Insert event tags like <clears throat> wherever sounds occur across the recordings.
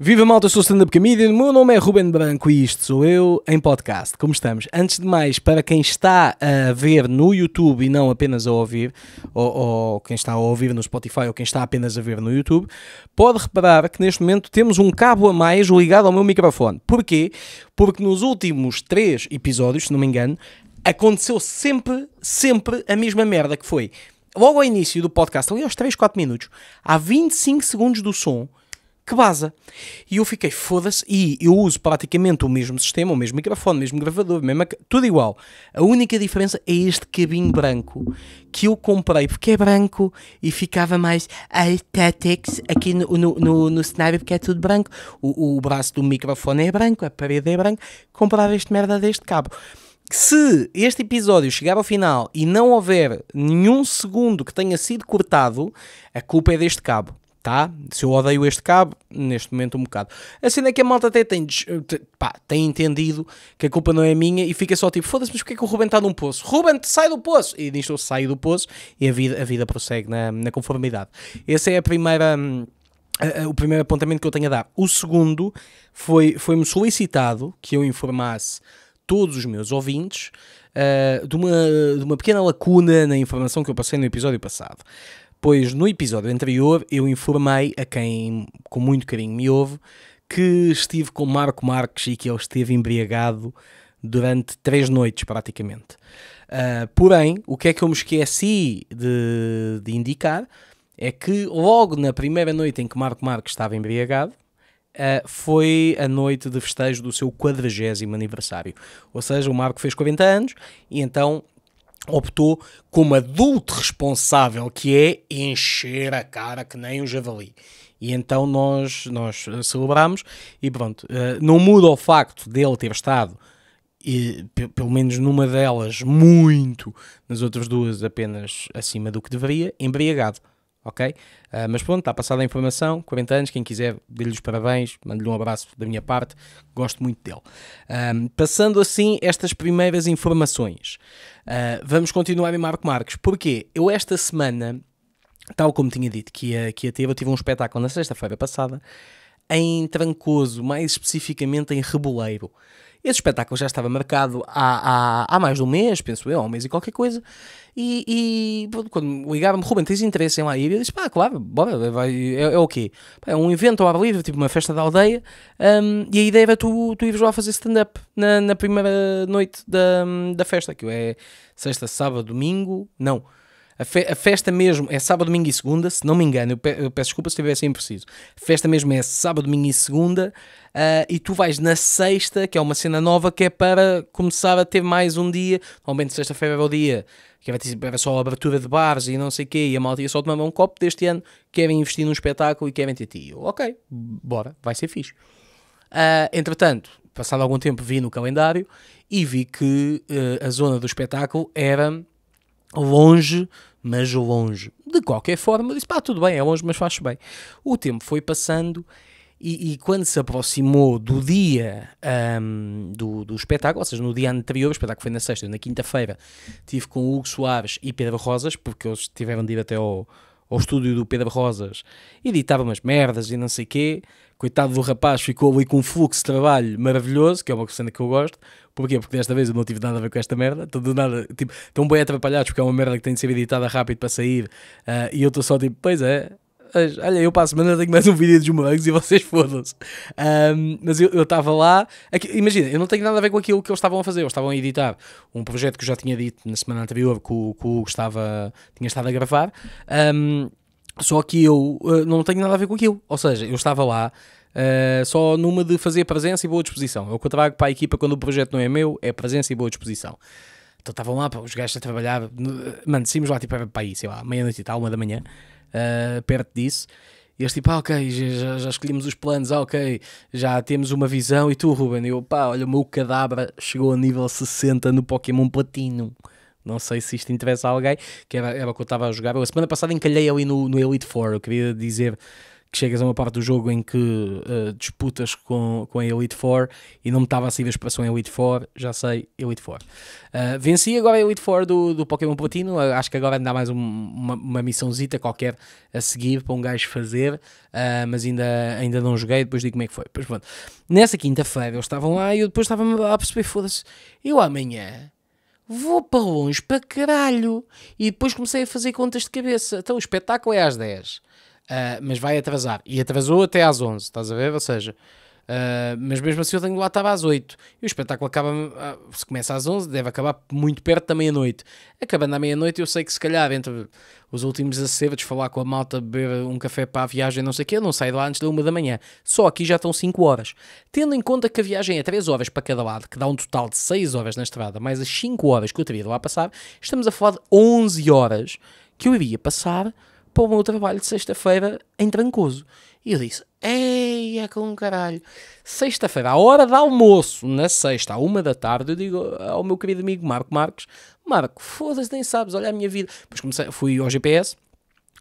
Viva malta, sou o stand-up comedian, meu nome é Ruben Branco e isto sou eu em podcast. Como estamos? Antes de mais, para quem está a ver no YouTube e não apenas a ouvir, ou, ou, quem está a ouvir no Spotify ou quem está apenas a ver no YouTube, pode reparar que neste momento temos um cabo a mais ligado ao meu microfone. Porquê? Porque nos últimos três episódios, se não me engano, aconteceu sempre, sempre a mesma merda que foi. Logo ao início do podcast, ali aos 3, 4 minutos, há 25 segundos do som, que baza. E eu fiquei, foda-se, e eu uso praticamente o mesmo sistema, o mesmo microfone, o mesmo gravador, mesmo, tudo igual. A única diferença é este cabinho branco que eu comprei porque é branco e ficava mais aesthetics aqui no, no, no, no cenário porque é tudo branco. O, o braço do microfone é branco, a parede é branca. Comprar este merda deste cabo se este episódio chegar ao final e não houver nenhum segundo que tenha sido cortado, a culpa é deste cabo. Tá? Se eu odeio este cabo, neste momento um bocado. A cena é que a malta até tem, pá, tem entendido que a culpa não é minha e fica só tipo, foda-se, mas porque é que o Ruben está num poço? Ruben, sai do poço! E nisto eu saio do poço e a vida, a vida prossegue na, na conformidade. Essa é a primeira... Hum, o primeiro apontamento que eu tenho a dar. O segundo foi, foi-me solicitado que eu informasse todos os meus ouvintes uh, de, uma, de uma pequena lacuna na informação que eu passei no episódio passado pois no episódio anterior eu informei a quem com muito carinho me ouve que estive com Marco Marques e que ele esteve embriagado durante três noites praticamente. Uh, porém, o que é que eu me esqueci de, de, indicar é que logo na primeira noite em que Marco Marques estava embriagado, uh, foi a noite de festejo do seu 40 aniversário. Ou seja, o Marco fez 40 anos e então optou como adulto responsável, que é encher a cara que nem um javali. E então nós, nós celebramos e pronto. Eh, não muda o facto dele ter estado, e, pelo menos numa delas, muito, nas outras duas apenas acima do que deveria, embriagado ok? Uh, mas pronto, está passada a informação, 40 anos, quem quiser, dê-lhe os parabéns, mande-lhe um abraço da minha parte, gosto muito dele. Um, ah, passando assim estas primeiras informações, uh, vamos continuar em Marco Marques, porque eu esta semana, tal como tinha dito que ia, que ia ter, eu tive um espetáculo na sexta-feira passada, em Trancoso, mais especificamente em Reboleiro. Esse espetáculo já estava marcado há, há, há mais de um mês, penso eu, há um mês e qualquer coisa. E, e quando ligaram-me, Ruben, tens interesse em lá ir? Eu disse, pá, claro, bora, vai, é, é o quê? é um evento ao ar livre, tipo uma festa da aldeia, um, e a ideia era tu, tu ires lá fazer stand-up na, na primeira noite da, hum, da festa, que é sexta, sábado, domingo, não, a, fe a, festa mesmo é sábado, domingo e segunda, se não me engano, eu, pe eu peço desculpa se estiver assim impreciso. A festa mesmo é sábado, domingo e segunda, uh, e tu vais na sexta, que é uma cena nova, que é para começar a ter mais um dia. Normalmente sexta-feira era é o dia que era é só abertura de bares e não sei o quê, e a malta ia só tomar um copo deste ano, querem investir num espetáculo e querem ter ti. ok, bora, vai ser fixe. Uh, entretanto, passado algum tempo vi no calendário e vi que uh, a zona do espetáculo era longe, mas longe. De qualquer forma, disse: pá, tudo bem, é longe, mas faz bem. O tempo foi passando. E, e, quando se aproximou do dia um, do, do espetáculo, ou seja, no dia anterior, o espetáculo foi na sexta, na quinta-feira, tive com o Hugo Soares e Pedro Rosas, porque eles tiveram de ir até ao, ao estúdio do Pedro Rosas, e editavam umas merdas e não sei o quê, coitado do rapaz, ficou ali com um fluxo de trabalho maravilhoso, que é uma cena que eu gosto. Porquê? Porque desta vez eu não tive nada a ver com esta merda. Estou do nada, tipo, estão bem atrapalhados porque é uma merda que tem de ser editada rápido para sair. Uh, e eu estou só tipo, pois é. Olha, eu passo a semana tenho mais um vídeo dos mugs e vocês fodam-se. Um, mas eu estava lá. Aqui, imagina, eu não tenho nada a ver com aquilo que eles estavam a fazer. Eles estavam a editar um projeto que eu já tinha dito na semana anterior que o, Hugo estava, tinha estado a gravar. Um, só que eu uh, não tenho nada a ver com aquilo. Ou seja, eu estava lá uh, só numa de fazer presença e boa disposição. É o que eu trago para a equipa quando o projeto não é meu, é presença e boa disposição. Então estavam lá, pá, os gajos a trabalhar. Mano, saímos lá tipo para aí, sei lá, meia-noite e tal, uma da manhã, uh, perto disso. E eles tipo, ah, ok, já, já, escolhemos os planos, ah, ok, já temos uma visão. E tu, Ruben? E eu, pá, olha, o meu cadabra chegou a nível 60 no Pokémon Platino. Não sei se isto interessa a alguém, que era, era o que eu estava a jogar. Eu, a semana passada encalhei ali no, no Elite Four. Eu queria dizer que chegas a uma parte do jogo em que uh, disputas com, com a Elite Four e não me estava a sair a expressão Elite Four, já sei, Elite Four. Uh, venci agora a Elite Four do, do Pokémon Platino, uh, acho que agora ainda há mais um, uma, uma missãozita qualquer a seguir para um gajo fazer, mas ainda, ainda não joguei, depois digo como é que foi. Pois, pronto. Nessa quinta-feira eles estavam lá e eu depois estava a perceber, foda-se, eu amanhã vou para longe para caralho. E depois comecei a fazer contas de cabeça. Então o espetáculo é às 10, uh, ah, mas vai atrasar. E atrasou até às 11, estás a ver? Ou seja, ah, mas mesmo assim eu tenho lá estava às 8 e o espetáculo acaba, ah, se começa às 11 deve acabar muito perto da meia-noite acabando à meia-noite eu sei que se calhar entre os últimos acervos falar com a malta beber um café para a viagem, não sei o que não saio de lá antes da 1 da manhã, só aqui já estão 5 horas tendo em conta que a viagem é 3 horas para cada lado, que dá um total de 6 horas na estrada, mais as 5 horas que eu teria de lá passar estamos a falar de 11 horas que eu iria passar para o meu trabalho de sexta-feira em Trancoso e eu disse: Eia, com caralho. Sexta-feira, à hora de almoço, na sexta, à uma da tarde, eu digo ao meu querido amigo Marco Marques: Marco, foda-se, nem sabes, olha a minha vida. Depois comecei, fui ao GPS,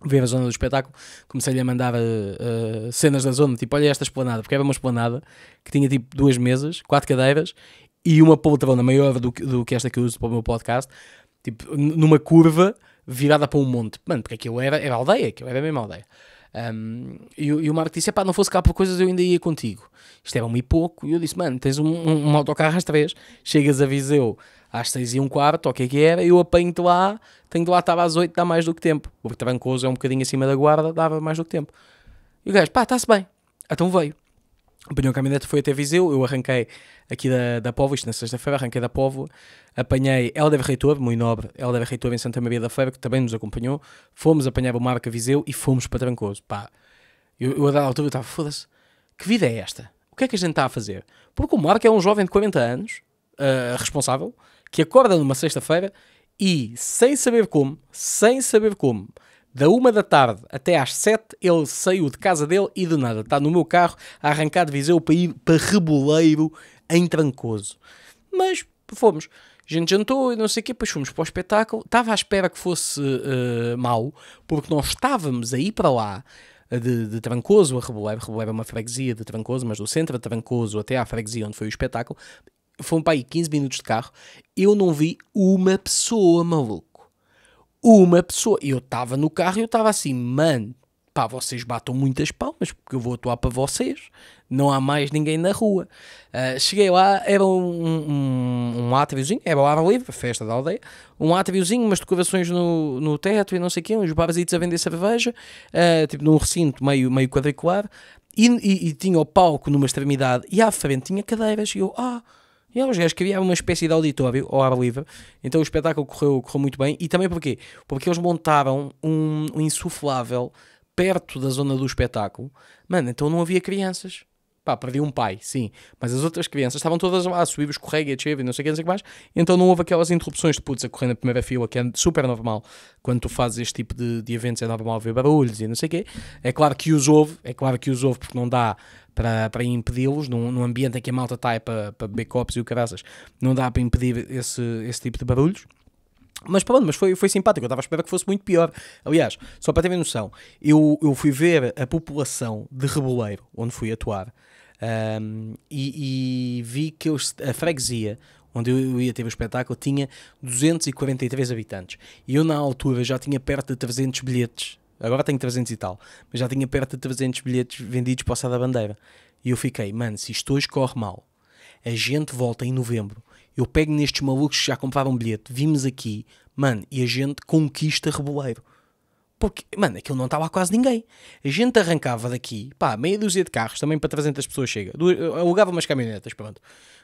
ver a zona do espetáculo, comecei-lhe a mandar uh, uh, cenas da zona, tipo, olha esta esplanada, porque era uma esplanada que tinha tipo duas mesas, quatro cadeiras e uma poltrona maior do, do que esta que eu uso para o meu podcast, tipo, numa curva virada para um monte. Mano, porque aquilo era, era aldeia, aquilo era a mesma aldeia. Um, e, e, o Marco disse: pá, não fosse cá por coisas, eu ainda ia contigo. Isto era é um e pouco. E eu disse: mano, tens um, um, um autocarro às três, chegas a Viseu às seis e um quarto, o que é que era? Eu apanho-te lá, tenho de lá, estava às oito, dá mais do que tempo. O Trancoso é um bocadinho acima da guarda, dava mais do que tempo. E o gajo, pá, está-se bem. Então veio apanhou a caminhonete, foi até Viseu, eu arranquei aqui da, da isto na sexta-feira, arranquei da Povo, apanhei Helder Reitor, muito nobre, Helder Reitor em Santa Maria da Feira, que também nos acompanhou, fomos apanhar o Marca Viseu e fomos para Trancoso, pá, eu, eu a dada altura estava, foda-se, que vida é esta? O que é que a gente está a fazer? Porque o Marco é um jovem de 40 anos, uh, responsável, que acorda numa sexta-feira e, sem saber como, sem saber como, da uma da tarde até às sete, ele saiu de casa dele e do nada está no meu carro a arrancar de Viseu para ir para Reboleiro em Trancoso. Mas fomos. A gente jantou e não sei o quê, depois fomos para o espetáculo. Estava à espera que fosse uh, mau, porque nós estávamos aí para lá eh, de, de Trancoso a Reboleiro. Reboleiro é uma freguesia de Trancoso, mas do centro de Trancoso até à freguesia onde foi o espetáculo. Fomos para aí 15 minutos de carro. Eu não vi uma pessoa maluca uma pessoa. eu estava no carro e eu estava assim, mano, pá, vocês batam muitas palmas porque eu vou atuar para vocês. Não há mais ninguém na rua. Uh, cheguei lá, era um, um, um átaviozinho, era o ar livre, festa da aldeia. Um átaviozinho, umas decorações no, no teto e não sei o quê, uns barzitos a vender cerveja, uh, tipo num recinto meio, meio quadriculado. E, e, e, tinha o palco numa extremidade e à frente tinha cadeiras. E eu, ah. Oh, e há é gajos que havia uma espécie de auditório ao ar livre, então o espetáculo correu, correu muito bem. E também porquê? Porque eles montaram um, um insuflável perto da zona do espetáculo. Mano, então não havia crianças. Pá, perdi um pai, sim. Mas as outras crianças estavam todas lá a subir, escorrega, descer e não sei o que, não sei o que mais. Então não houve aquelas interrupções de putos a correr na primeira fila, que é super normal. Quando tu fazes este tipo de, de eventos é normal ver barulhos e não sei o quê. É claro que os houve, é claro que os houve porque não dá para, para impedi-los, num, num, ambiente em que a malta está é para, para beber copos e o caraças, não dá para impedir esse, esse tipo de barulhos. Mas pronto, mas foi, foi simpático, eu estava à espera que fosse muito pior. Aliás, só para terem noção, eu, eu fui ver a população de Reboleiro, onde fui atuar, um, e, e, vi que eu, a freguesia onde eu ia ter o espetáculo tinha 243 habitantes. E eu na altura já tinha perto de 300 bilhetes Agora tenho 300 e tal. Mas já tinha perto de 300 bilhetes vendidos para o da Bandeira. E eu fiquei, mano, se isto hoje corre mal, a gente volta em novembro. Eu pego nestes malucos que já compraram um bilhete, vimos aqui, mano, e a gente conquista Reboleiro. Porque, mano, aquilo não estava quase ninguém. A gente arrancava daqui, pá, meia dúzia de carros, também para 300 pessoas chega. Alugava umas caminhonetas, pronto.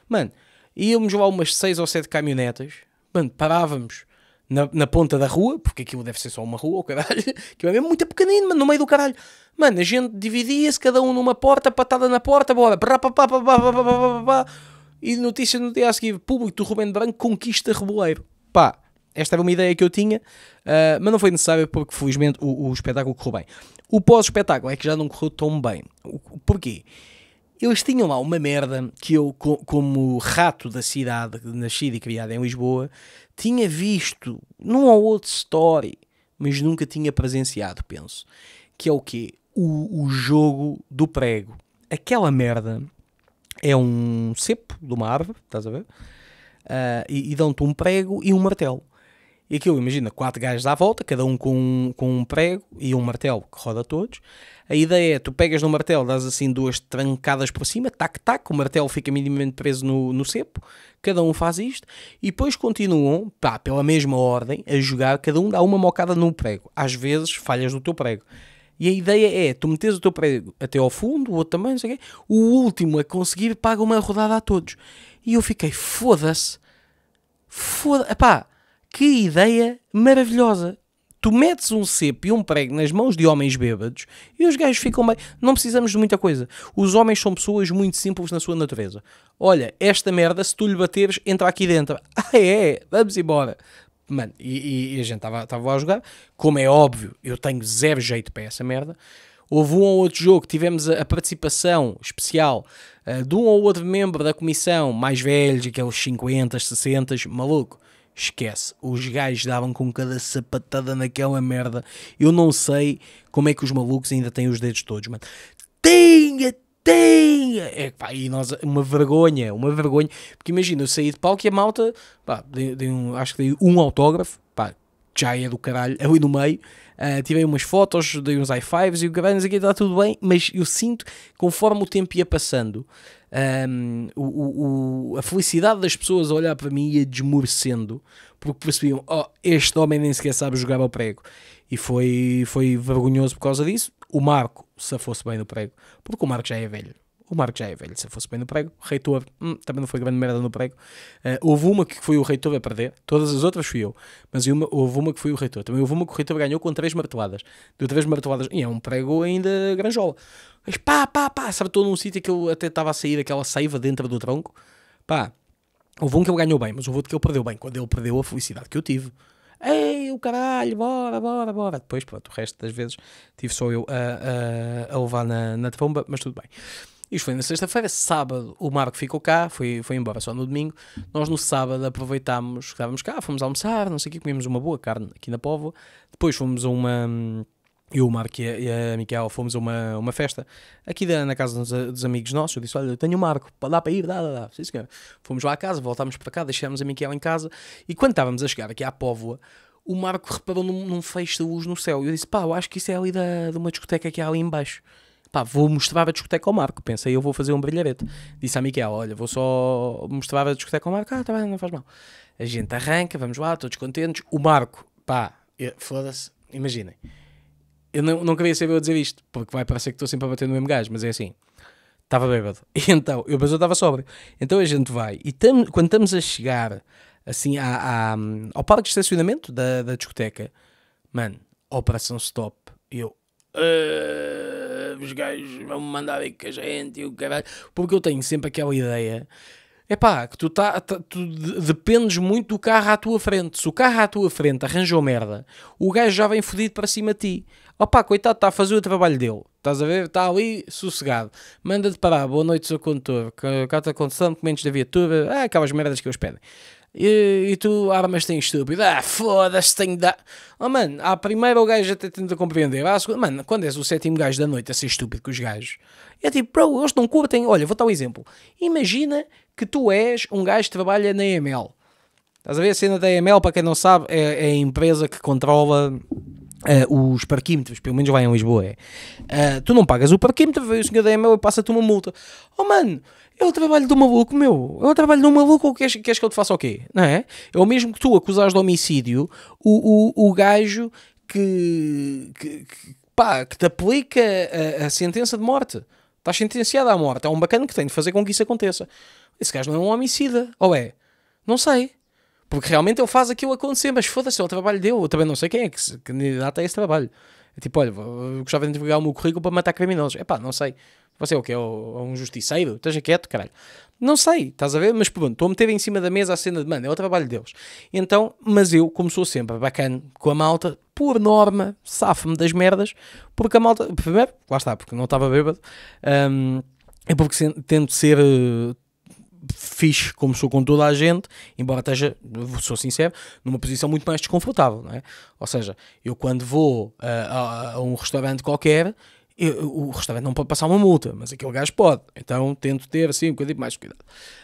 Mano, íamos lá umas 6 ou 7 caminhonetas, mano, parávamos na, na, ponta da rua, porque aquilo deve ser só uma rua, o caralho, <laughs> que é mesmo muito pequenino, mano, no meio do caralho. Mano, a gente dividia-se, cada um numa porta, patada na porta, bora, pá, pá, pá, pá, pá, pá, pá, pá, e notícia no dia a seguir, público do Rubén Branco conquista Reboleiro. Pá, esta era uma ideia que eu tinha, uh, mas não foi necessária porque felizmente o, o espetáculo correu bem. O pós-espetáculo é que já não correu tão bem. O, porquê? eles tinham lá uma merda que eu, como rato da cidade, nascido e criado em Lisboa, tinha visto num ou outro story, mas nunca tinha presenciado, penso. Que é o quê? O, o jogo do prego. Aquela merda é um cepo de uma árvore, estás a ver? Uh, e, e dão-te um prego e um martelo. E aquilo, imagina, quatro gajos à volta, cada um com, um, com um prego e um martelo que roda todos. A ideia é, tu pegas no martelo, dás assim duas trancadas por cima, tac, tac, o martelo fica minimamente preso no, no cepo, cada um faz isto, e depois continuam, pá, pela mesma ordem, a jogar, cada um dá uma mocada no prego. Às vezes falhas no teu prego. E a ideia é, tu metes o teu prego até ao fundo, o outro também, não sei o quê, o último a conseguir paga uma rodada a todos. E eu fiquei, foda-se, foda-se, pá que ideia maravilhosa! Tu metes um cepo e um prego nas mãos de homens bêbados e os gajos ficam bem. Não precisamos de muita coisa. Os homens são pessoas muito simples na sua natureza. Olha, esta merda, se tu lhe bateres, entra aqui dentro. <laughs> Ah, é? Vamos embora. Mano, e, e a gente estava a jogar. Como é óbvio, eu tenho zero jeito para essa merda. Houve um ou outro jogo, tivemos a, a participação especial uh, de um ou outro membro da comissão, mais velhos, aqueles 50, 60, maluco esquece. Os gajos davam com cada sapatada naquela merda. Eu não sei como é que os malucos ainda têm os dedos todos, mano. Tenha, tenha! É, pá, e nós, uma vergonha, uma vergonha. Porque imagina, eu saí de palco e a malta, pá, dei, dei um, acho que dei um autógrafo, pá, já é do caralho, ali no meio. Uh, tirei umas fotos, dei uns high fives e o caralho, não está tudo bem, mas eu sinto, conforme o tempo ia passando, um, o, o, a felicidade das pessoas a olhar para mim ia desmorecendo porque percebiam, oh, este homem nem sequer sabe jogar ao prego. E foi, foi vergonhoso por causa disso. O Marco, se fosse bem do prego, porque o Marco já é velho. O Marco já é velho, se fosse bem no prego. O Reitor hum, também não foi grande merda no prego. Uh, houve uma que foi o Reitor a perder, todas as outras fui eu. Mas uma, houve uma que foi o Reitor. Também houve uma que o Reitor ganhou com três marteladas. Deu três marteladas e é um prego ainda granjola. Mas pá, pá, pá, acertou num sítio que eu até estava a sair aquela seiva dentro do tronco. Pá, houve um que ele ganhou bem, mas houve outro que ele perdeu bem. Quando ele perdeu, a felicidade que eu tive. Ei, o caralho, bora, bora, bora. Depois, pronto, o resto das vezes tive só eu a, a, a levar na, na tromba, mas tudo bem. Isto foi na sexta-feira, sábado o Marco ficou cá, foi, foi embora só no domingo. Nós no sábado aproveitámos, estávamos cá, fomos almoçar, não sei o que, comemos uma boa carne aqui na Póvoa. Depois fomos a uma. Eu, o Marco e a, Miguel Miquel fomos a uma, uma festa aqui da, na casa dos, dos, amigos nossos. Eu disse: Olha, eu tenho o Marco, dá para ir, dá, dá, dá. Sim, senhor. Fomos lá à casa, voltámos para cá, deixámos a Miquel em casa. E quando estávamos a chegar aqui à Póvoa, o Marco reparou num, num feixe de luz no céu. Eu disse: Pá, eu acho que isso é ali da, de uma discoteca que há ali embaixo pá, vou mostrar a discoteca ao Marco. Pensei, eu vou fazer um brilharete. Disse a Miguel olha, vou só mostrar a discoteca ao Marco. Ah, tá bem, não faz mal. A gente arranca, vamos lá, todos contentes. O Marco, pá, foda-se, imaginem. Eu não, não queria saber eu dizer isto, porque vai parecer que estou sempre a bater no mesmo gajo, mas é assim. Estava bêbado. <laughs> E então, eu, mas eu estava sóbrio. Então a gente vai, e tam, quando estamos a chegar, assim, à, à, ao parque de estacionamento da, da discoteca, mano, Operação Stop, eu... Uh os gajos vão-me mandar aí com a gente e o caralho. Porque eu tenho sempre aquela ideia é pá, que tu, tá, tá tu dependes muito do carro à tua frente. Se o carro à tua frente arranjou merda, o gajo já vem fodido para cima de ti. Opá, coitado, está a fazer o trabalho dele. Estás a ver? Está ali sossegado. Manda-te parar, boa noite, seu condutor. Carta condução, documentos da viatura. Ah, aquelas merdas que eles pedem. E, e tu, ah, mas tem estúpido, ah, foda-se, tenho da. Oh, mano, à primeira o gajo até tenta compreender, à segunda, mano, quando és o sétimo gajo da noite a ser estúpido com os gajos, é tipo, bro, eles não curtem. Olha, vou dar um exemplo. Imagina que tu és um gajo que trabalha na EML. Estás a ver a cena da EML, para quem não sabe, é, é a empresa que controla Uh, os parquímetros, pelo menos lá em Lisboa é. Uh, tu não pagas o parquímetro, o senhor da EML e passa-te uma multa. Oh mano, é o trabalho do maluco, meu. É o trabalho do maluco ou queres, queres que eu te faça o quê? Não é? É o mesmo que tu acusares de homicídio o, o, o gajo que, que, que, pá, que te aplica a, a sentença de morte. Estás sentenciado à morte. É um bacana que tem de fazer com que isso aconteça. Esse gajo não é um homicida, ou é? Não sei. Porque realmente ele faz aquilo acontecer, mas foda-se, é o trabalho dele. Eu também não sei quem é que se candidata a é esse trabalho. É tipo, olha, gostava de entregar o meu currículo para matar criminosos. É pá, não sei. Você é o que? É, é um justiceiro? Esteja quieto, caralho. Não sei, estás a ver? Mas pronto, estou a meter em cima da mesa a cena de mano, é o trabalho deles. Então, mas eu, como sou sempre bacana com a malta, por norma, safo-me das merdas, porque a malta, primeiro, lá está, porque não estava bêbado, um, é porque se, tento ser. Uh, fixe como sou com toda a gente, embora esteja, sou sincero, numa posição muito mais desconfortável, não é? Ou seja, eu quando vou eh, a, a um restaurante qualquer, eu, o restaurante não pode passar uma multa, mas aquele gajo pode. Então tento ter assim um bocadinho mais cuidado.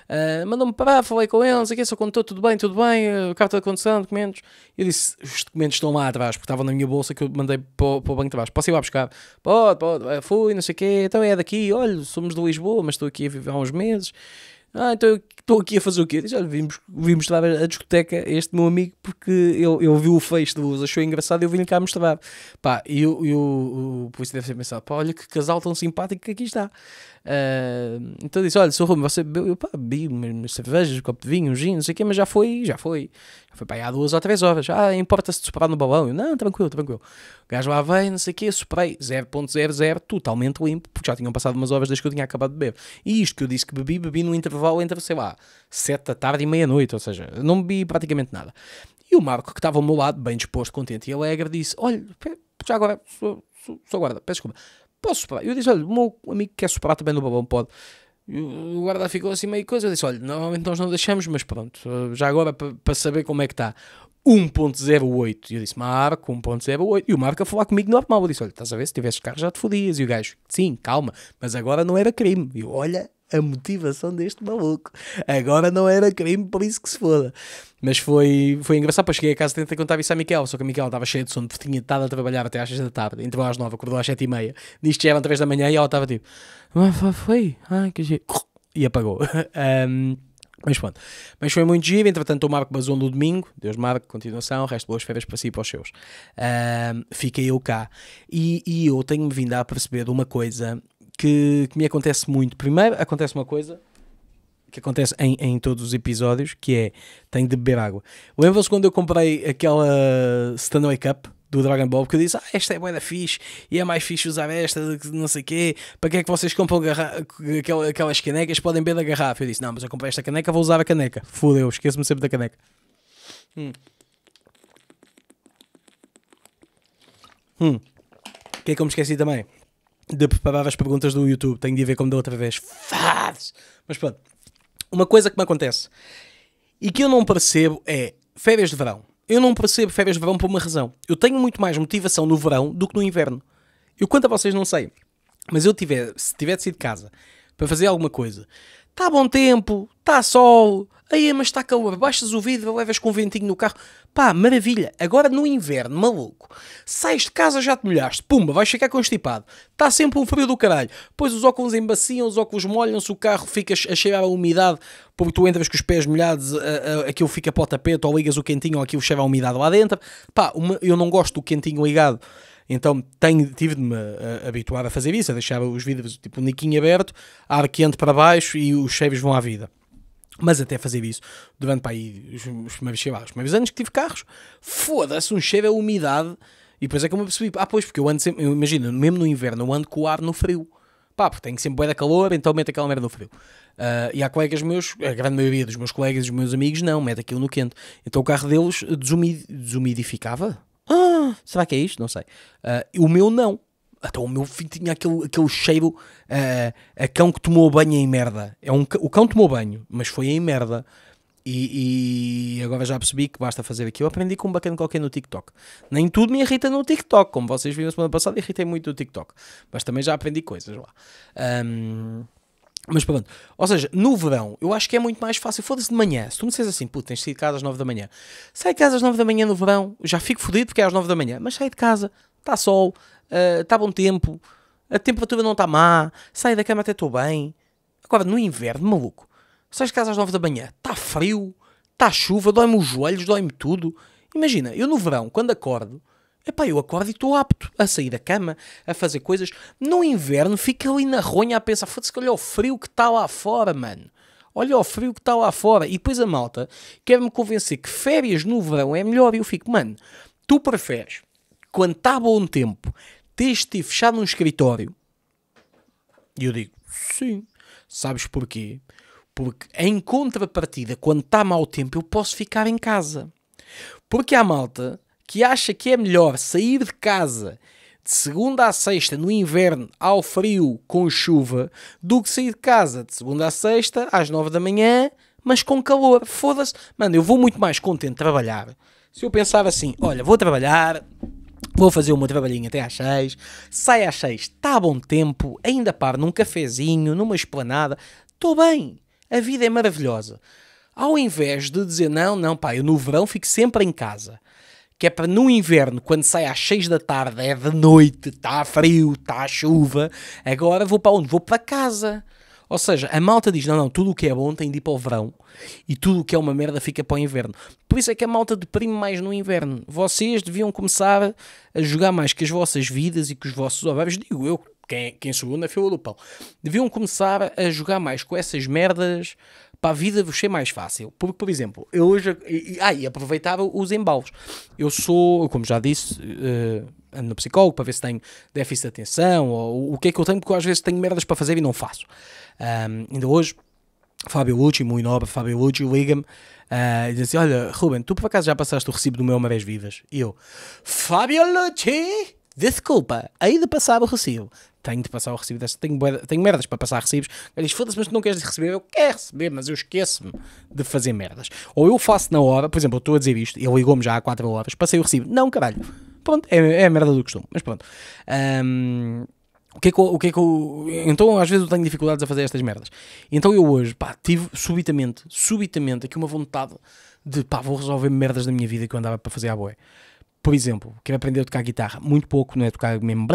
Uh, Mandou-me lá, falei com eles aqui só contou tudo bem, tudo bem, uh, eh, carta de condução, documentos. Eu disse: os documentos estão lá atrás, porque estavam na minha bolsa que eu mandei para, para o banco de trás. Posso ir lá buscar? Pode, pode. Eh, fui, não sei o quê então é daqui. Olha, somos de Lisboa, mas estou aqui a viver há uns meses. Ah, então estou aqui a fazer o quê? Já vimos, vimos lá a discoteca este meu amigo porque ele, ele viu o face do Luz, achou engraçado e eu vim cá mostrar. Pá, e eu, eu, o polícia deve ter pensado: pá, olha que casal tão simpático que aqui está. Uh, então disse: Olha, sou Ruben, você bebeu? Eu pá, bebi umas cervejas, um copo de vinho, um gin, não sei o quê, mas já foi, já foi. Já foi para aí há duas ou três horas. Ah, importa-se de soprar no balão? Eu, não, tranquilo, tranquilo. O gajo lá vem não sei o quê, soprei 0.00, totalmente limpo, porque já tinham passado umas horas desde que eu tinha acabado de beber. E isto que eu disse que bebi, bebi no intervalo entre, sei lá, sete da tarde e meia-noite, ou seja, não bebi praticamente nada. E o Marco, que estava ao meu lado, bem disposto, contente e alegre, disse: Olha, já agora, sou, sou, sou guarda, peço desculpa posso soprar? Eu disse, olha, o meu amigo quer soprar também no babão, pode. O guarda ficou assim meio coisa. Eu disse, olha, normalmente nós não deixamos, mas pronto, já agora para saber como é que está. 1.08. E eu disse, Marco, 1.08. E o Marco a falar comigo normal. Eu disse, olha, estás a ver, se tivesse carro já te fodias. E o gajo, sim, calma, mas agora não era crime. E eu, olha, a motivação deste maluco. Agora não era crime, por isso que se foda. Mas foi, foi engraçado, para cheguei a casa tentei contar isso a Miquel, só que a Miquel estava cheia de sono, tinha estado a trabalhar até às 6 da tarde, entrou às 9, acordou às 7 e meia, nisto já eram 3 da manhã e ela estava tipo, mas foi, ai ah, que giro, e apagou. um, <laughs> mas pronto, mas foi muito giro. Entretanto, o Marco basou no domingo. Deus Marco, continuação. Resto boas férias para si e para os seus. Um, fiquei eu cá. E, e eu tenho-me vindo a perceber de uma coisa que, que me acontece muito. Primeiro, acontece uma coisa que acontece em, em todos os episódios, que é, tenho de beber água. Lembram-se quando eu comprei aquela Stanley Cup? do Dragon Ball, porque eu disse, ah, esta é boa da fixe, e é mais fixe usar esta não sei quê, para que é que vocês compram aquelas canecas, podem beber da garrafa? Eu disse, não, mas eu comprei esta caneca, vou usar a caneca. Fudeu, esqueço-me sempre da caneca. Hum. Hum. O que é que eu me esqueci também? de preparar as perguntas do YouTube. Tenho de ver como da outra vez. Faz! Mas pronto. Uma coisa que me acontece e que eu não percebo é férias de verão. Eu não percebo férias de verão por uma razão. Eu tenho muito mais motivação no verão do que no inverno. Eu quanto a vocês não sei. Mas eu tiver, se tivesse sair de casa para fazer alguma coisa, está bom tempo, está sol, Aí, mas está calor, baixas o vidro, levas com o ventinho no carro. Pá, maravilha. Agora no inverno, maluco. Sais de casa, já te molhaste. Pumba, vais ficar constipado. Está sempre um frio do caralho. Pois os óculos embaciam, os óculos molham-se, o carro fica a cheirar a umidade, porque tu entras com os pés molhados, aquilo fica para o tapete, ou ligas o quentinho, ou aquilo cheira a umidade lá dentro. Pá, uma, eu não gosto do quentinho ligado. Então tenho, tive de me habituar a fazer isso, a deixar os vidros tipo um niquinho aberto, ar quente para baixo e os cheiros vão à vida. Mas até fazer isso, durante para aí os, os primeiros, lá, os primeiros anos que tive carros, foda-se, um cheiro é umidade. E depois é que eu me percebi, ah, pois, porque eu ando sempre, eu imagino, mesmo no inverno, eu ando com o ar no frio. Pá, porque tenho sempre boia calor, então meto aquela merda no frio. Uh, e há colegas meus, a grande maioria dos meus colegas e dos meus amigos, não, mete aquilo no quente. Então o carro deles desumid, desumidificava? Ah, será que é isto? Não sei. Uh, o meu não até o meu filho tinha aquele, aquele cheiro uh, a cão que tomou banho em merda. É um, o cão tomou banho, mas foi em merda. E, e, agora já percebi que basta fazer aquilo. Aprendi com um bacana qualquer no TikTok. Nem tudo me irrita no TikTok. Como vocês viram semana passada, irritei muito no TikTok. Mas também já aprendi coisas lá. Um, mas pronto, ou seja, no verão eu acho que é muito mais fácil. Foda-se de manhã. Se tu me disseres assim, puto, tens de sair de casa às 9 da manhã. Sai de casa às 9 da manhã no verão, já fico fodido porque é às 9 da manhã. Mas sai de casa, está sol, está ah, uh, bom tempo, a temperatura não está má, saio da cama até estou bem. Agora, no inverno, maluco, sais de casa às nove da manhã, está frio, está chuva, dói-me os joelhos, dói-me tudo. Imagina, eu no verão, quando acordo, epá, eu acordo e estou apto a sair da cama, a fazer coisas. No inverno, fica ali na ronha a pensar, foda-se que olha o frio que está lá fora, mano. Olha o frio que está lá fora. E depois a malta quer-me convencer que férias no verão é melhor. E eu fico, mano, tu preferes, quando está bom tempo, este e fechado num escritório? E eu digo, sim. Sabes porquê? Porque em contrapartida, quando está mau tempo, eu posso ficar em casa. Porque há malta que acha que é melhor sair de casa de segunda a sexta no inverno ao frio com chuva do que sair de casa de segunda a sexta às nove da manhã, mas com calor. Foda-se. Mano, eu vou muito mais contente trabalhar. Se eu pensar assim, olha, vou trabalhar, Vou fazer uma de trabalhinho até às 6, sai às 6, está bom tempo, ainda paro num cafezinho, numa esplanada, estou bem, a vida é maravilhosa. Ao invés de dizer, não, não, pá, eu no verão fico sempre em casa, que é para no inverno, quando sai às 6 da tarde, é de noite, está frio, está chuva, agora vou para onde? Vou para casa ou seja, a malta diz: não, não, tudo o que é bom tem de ir para o verão e tudo o que é uma merda fica para o inverno. Por isso é que a malta deprime mais no inverno. Vocês deviam começar a jogar mais que as vossas vidas e que os vossos ovários digo eu, quem, quem eu na fila do pão, deviam começar a jogar mais com essas merdas para a vida vos ser mais fácil. Porque, por exemplo, eu hoje. E, ah, e aproveitava os embalos. Eu sou, como já disse, uh, ando no psicólogo para ver se tenho déficit de atenção ou o que é que eu tenho, porque às vezes tenho merdas para fazer e não faço. Um, ainda hoje. Fábio Lucci, muito nobre, Fábio Lucci, liga-me uh, e diz assim: Olha, Ruben, tu por acaso já passaste o recibo do meu Uma Vez E eu, Fábio Lucci, desculpa, aí de passar o recibo tenho de passar o recibo desta. Tenho, tenho merdas para passar recibos. Ele diz, foda-se, mas tu não queres receber. Eu quero receber, mas eu esqueço-me de fazer merdas. Ou eu faço na hora, por exemplo, eu estou a dizer isto, ele ligou-me já há 4 horas, passei o recibo. Não, caralho. Pronto, é, é a merda do costume, mas pronto. Um, o que é que eu, o que é que eu, então às vezes eu tenho dificuldades a fazer estas merdas. Então eu hoje, pá, tive subitamente, subitamente aqui uma vontade de, pá, vou resolver merdas da minha vida que eu andava para fazer à boé por exemplo, quero aprender a tocar guitarra, muito pouco, não é tocar mesmo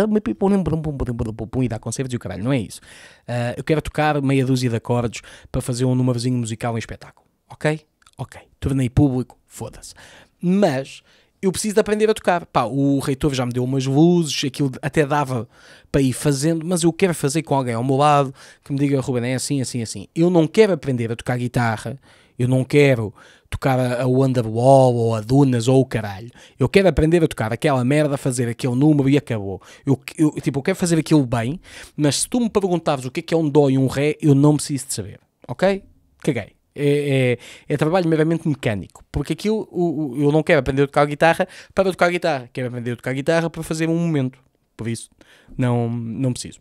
e dar concertos e o caralho, não é isso. Uh, eu quero tocar meia dúzia de acordes para fazer um númerozinho musical em espetáculo, ok? Ok, tornei público, foda-se. Mas eu preciso de aprender a tocar. Pá, o reitor já me deu umas luzes, aquilo até dava para ir fazendo, mas eu quero fazer com alguém ao meu lado que me diga, Ruben, é assim, assim, assim. Eu não quero aprender a tocar guitarra eu não quero tocar a Wonderwall ou a Dunas ou o caralho. Eu quero aprender a tocar aquela merda, fazer aquele número e acabou. Eu, eu, tipo, eu quero fazer aquilo bem, mas se tu me perguntares o que é que é um dó e um ré, eu não preciso de saber. Ok? Caguei. É, é, é, trabalho meramente mecânico. Porque aquilo eu, eu não quero aprender a tocar guitarra para tocar guitarra. Quero aprender a tocar guitarra para fazer um momento. Por isso, não, não preciso.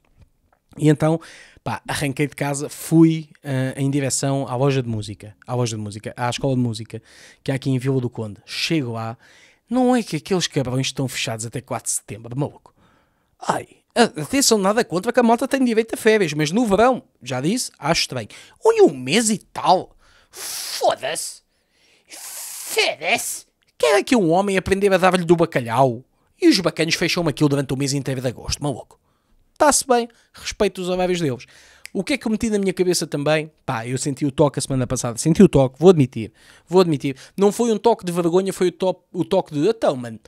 E então Pá, arranquei de casa, fui uh, em direção à loja de música, à loja de música, à escola de música, que há aqui em Vila do Conde. Chego lá, não é que aqueles cabrões estão fechados até 4 de setembro, maluco. Ai, atenção, nada contra que a malta tem direito a férias, mas no verão, já disse, acho estranho. Olha, um mês e tal. Foda-se. Foda-se. Quer aqui é um homem aprender a dar-lhe do bacalhau? E os bacanos fecham aquilo durante o mês inteiro de agosto, maluco está-se bem, respeito os amáveis deles. O que é que eu meti na minha cabeça também? Pá, eu senti o toque a semana passada, senti o toque, vou admitir, vou admitir. Não foi um toque de vergonha, foi o, top, o toque de atão, mano.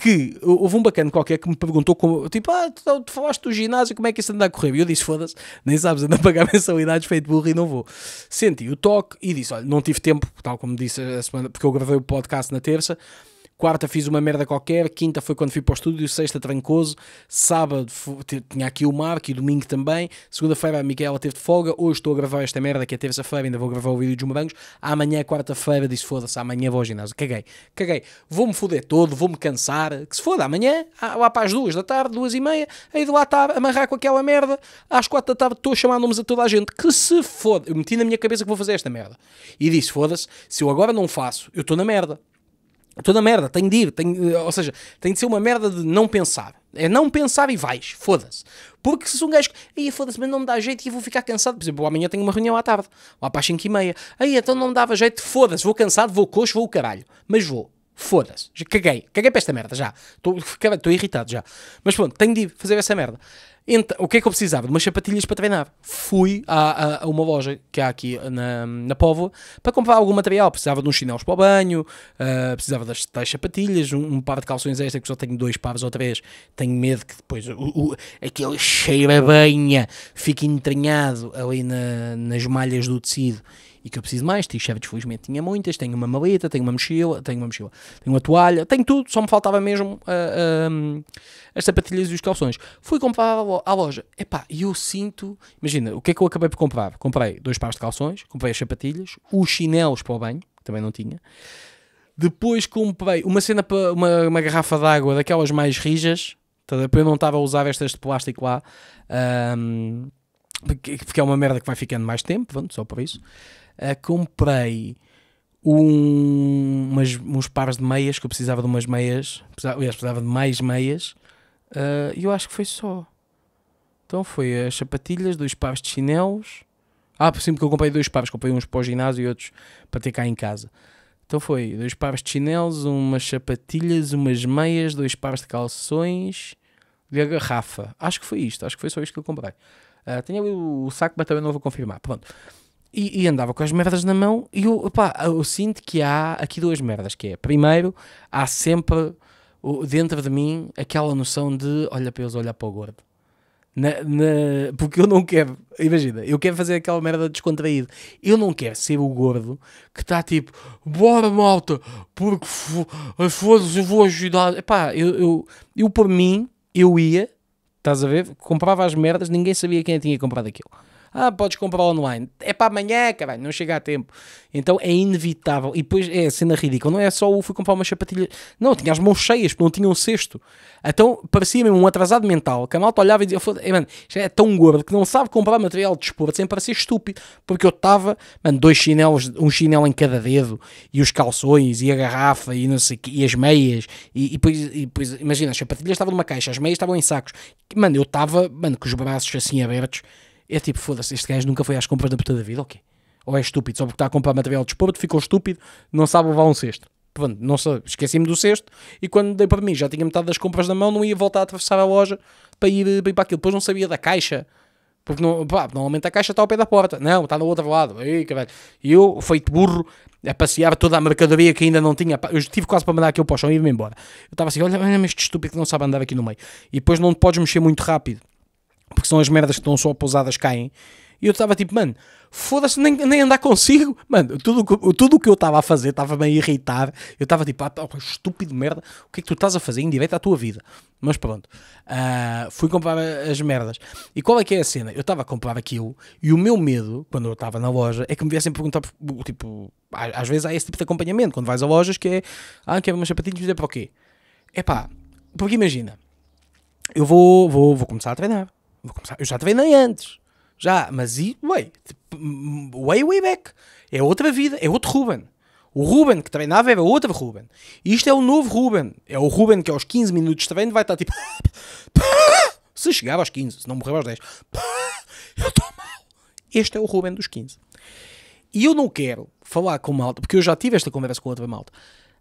Que houve um bacana qualquer que me perguntou, como, tipo, ah, tu, tu falaste do ginásio, como é que isso anda a correr? E eu disse, foda-se, nem sabes, anda a pagar <laughs> mensalidades feito burro e não vou. Senti o toque e disse, olha, não tive tempo, tal como disse a semana, porque eu gravei o podcast na terça, quarta fiz uma merda qualquer, quinta foi quando fui para o estúdio, sexta trancoso, sábado tinha aqui o Marco e domingo também, segunda-feira a Micaela teve de folga, hoje estou a gravar esta merda que é terça-feira, ainda vou gravar o vídeo dos morangos, amanhã quarta-feira disse foda-se, amanhã vou ao ginásio, caguei, caguei, vou-me foder todo, vou-me cansar, que se foda, amanhã, lá para as duas da tarde, duas e meia, aí de lá estar, tá amarrar com aquela merda, às quatro da tarde estou a chamar nomes a toda a gente, que se foda, eu meti na minha cabeça que vou fazer esta merda, e disse foda-se, se eu agora não faço, eu estou na merda, é toda merda, tem de ir, tem, eh, ou seja, tem de ser uma merda de não pensar. É não pensar e vais, foda-se. Porque se um gajo, aí foda-se, mas não me dá jeito e vou ficar cansado. Por exemplo, amanhã tenho uma reunião à tarde, lá para as 5 e meia. Aí então não me dava jeito, foda-se, vou cansado, vou coxo, vou o caralho. Mas vou. Foda-se. Caguei. Caguei para esta merda já. Estou irritado já. Mas pronto, tenho de fazer essa merda. Então, o que é que eu precisava? De umas sapatilhas para treinar. Fui a, a, a uma loja que há aqui na, na Póvoa para comprar algum material. Precisava de uns chinelos para o banho, uh, precisava das, das sapatilhas, um, um, par de calções extra que só tenho dois pares ou três. Tenho medo que depois o, o, aquele cheiro a banha fique entranhado ali na, nas malhas do tecido e que eu preciso mais. T-shirts, felizmente, tinha muitas. Tenho uma maleta, tenho uma mochila, tenho uma mochila, tenho uma toalha, tenho tudo. Só me faltava mesmo uh, uh, as sapatilhas e os calções. Fui comprar à loja. Epá, e eu sinto. Imagina, o que é que eu acabei por comprar? Comprei dois pares de calções, comprei as sapatilhas, os chinelos para o banho, que também não tinha. Depois comprei uma cena para uma, uma garrafa d'água daquelas mais rijas. Tá, eu não estava a usar estas de plástico lá. Um, porque é uma merda que vai ficando mais tempo, pronto, só por isso uh, comprei um, umas, uns pares de meias, que eu precisava de umas meias, precisava, aliás, precisava de mais meias, eh, e uh, eu acho que foi só. Então foi as sapatilhas, dois pares de chinelos. Ah, por cima que eu comprei dois pares, comprei uns para o ginásio e outros para ter cá em casa. Então foi dois pares de chinelos, umas sapatilhas, umas meias, dois pares de calções e a garrafa. Acho que foi isto, acho que foi só isto que eu comprei. Uh, tenho ali o saco, mas também não vou confirmar. Pronto. E, e, andava com as merdas na mão e eu, opá, eu sinto que há aqui duas merdas, que é, primeiro, há sempre dentro de mim aquela noção de olha para eles, olha para o gordo. Na, na, porque eu não quero, imagina, eu quero fazer aquela merda descontraído Eu não quero ser o gordo que está tipo, bora malta, porque as forças eu vou ajudar. Epá, eu, eu, eu por mim, eu ia, estás a ver? Comprava as merdas, ninguém sabia quem tinha comprado aquilo ah, podes comprar online. É para amanhã, caralho, não chega a tempo. Então é inevitável. E depois é cena ridícula. Não é só o fui comprar uma chapatilha. Não, tinha as mãos cheias, porque não tinha um cesto. Então parecia mesmo um atrasado mental. Que a malta olhava e dizia: Foda-se, mano, isto é tão gordo que não sabe comprar material de desporto sem parecer estúpido. Porque eu estava, mano, dois chinelos, um chinelo em cada dedo, e os calções, e a garrafa, e não sei quê, e as meias. E, e, depois, e depois, imagina, as chapatilhas estavam numa caixa, as meias estavam em sacos. Mano, eu estava, mano, com os braços assim abertos é tipo, foda-se, este gajo nunca foi às compras da puta da vida, ok? Ou é estúpido, só porque está a comprar material de desporto, ficou estúpido, não sabe levar um cesto. Pronto, não sei, esqueci-me do cesto e quando dei para mim já tinha metade das compras na mão, não ia voltar a atravessar a loja para ir, para ir para aquilo. Depois não sabia da caixa, porque não, pá, normalmente a caixa está ao pé da porta. Não, está no outro lado. E eu, feito burro, a passear toda a mercadoria que ainda não tinha. Eu estive quase para mandar aquilo para o chão e ir-me embora. Eu estava assim, olha, mas este estúpido que não sabe andar aqui no meio. E depois não podes mexer muito rápido porque são as merdas que estão só pousadas caem. E eu estava tipo, mano, foda-se, nem, nem andar consigo. <laughs> Mano, tudo o que eu estava a fazer estava bem irritado. Eu estava tipo, ah, estúpido merda, o que é que tu estás a fazer em direito à tua vida? Mas pronto, uh, fui comprar as merdas. E qual é que é a cena? Eu estava a comprar aquilo e o meu medo, quando eu estava na loja, é que me viessem perguntar, tipo, às vezes há esse tipo de acompanhamento, quando vais a lojas, que é, ah, quero umas sapatinhas, dizer é para o quê? É pá, porque imagina, eu vou, vou, vou começar a treinar Vou começar. Eu já treinei antes. Já, mas e, way, tipo, way, way back. É outra vida, é outro Ruben. O Ruben que treinava era é outro Ruben. Isto é o novo Ruben. É o Ruben que aos 15 minutos de treino vai estar tipo. <laughs> Se chegava aos 15, se não morreu aos 10. <laughs> Eu estou mal. Este é o Ruben dos 15. E eu não quero falar com malta, porque eu já tive esta conversa com outra malta.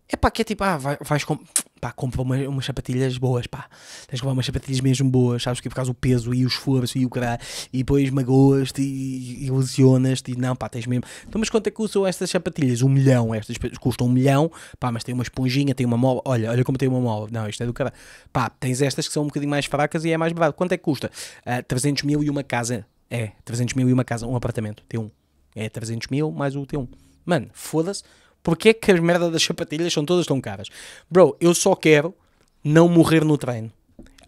É pá, que é tipo, ah, vais com pá, compra uma, umas sapatilhas boas, pá. Tens que comprar umas sapatilhas mesmo boas, sabes? Que é por causa do peso e o esforço e o caralho, e depois magoas-te e, ilusionas te e não, pá, tens mesmo. Então, mas quanto é que custam estas sapatilhas? Um milhão, estas custam um milhão, pá, mas tem uma esponjinha, tem uma mola, olha, olha como tem uma mola, não, isto é do caralho. Pá, tens estas que são um bocadinho mais fracas e é mais barato. Quanto é que custa? Uh, ah, 300 mil e uma casa, é, 300 mil e uma casa, um apartamento, T1. É 300 mil mais o T1. Mano, foda-se, Porquê é que as merdas das sapatilhas são todas tão caras? Bro, eu só quero não morrer no treino.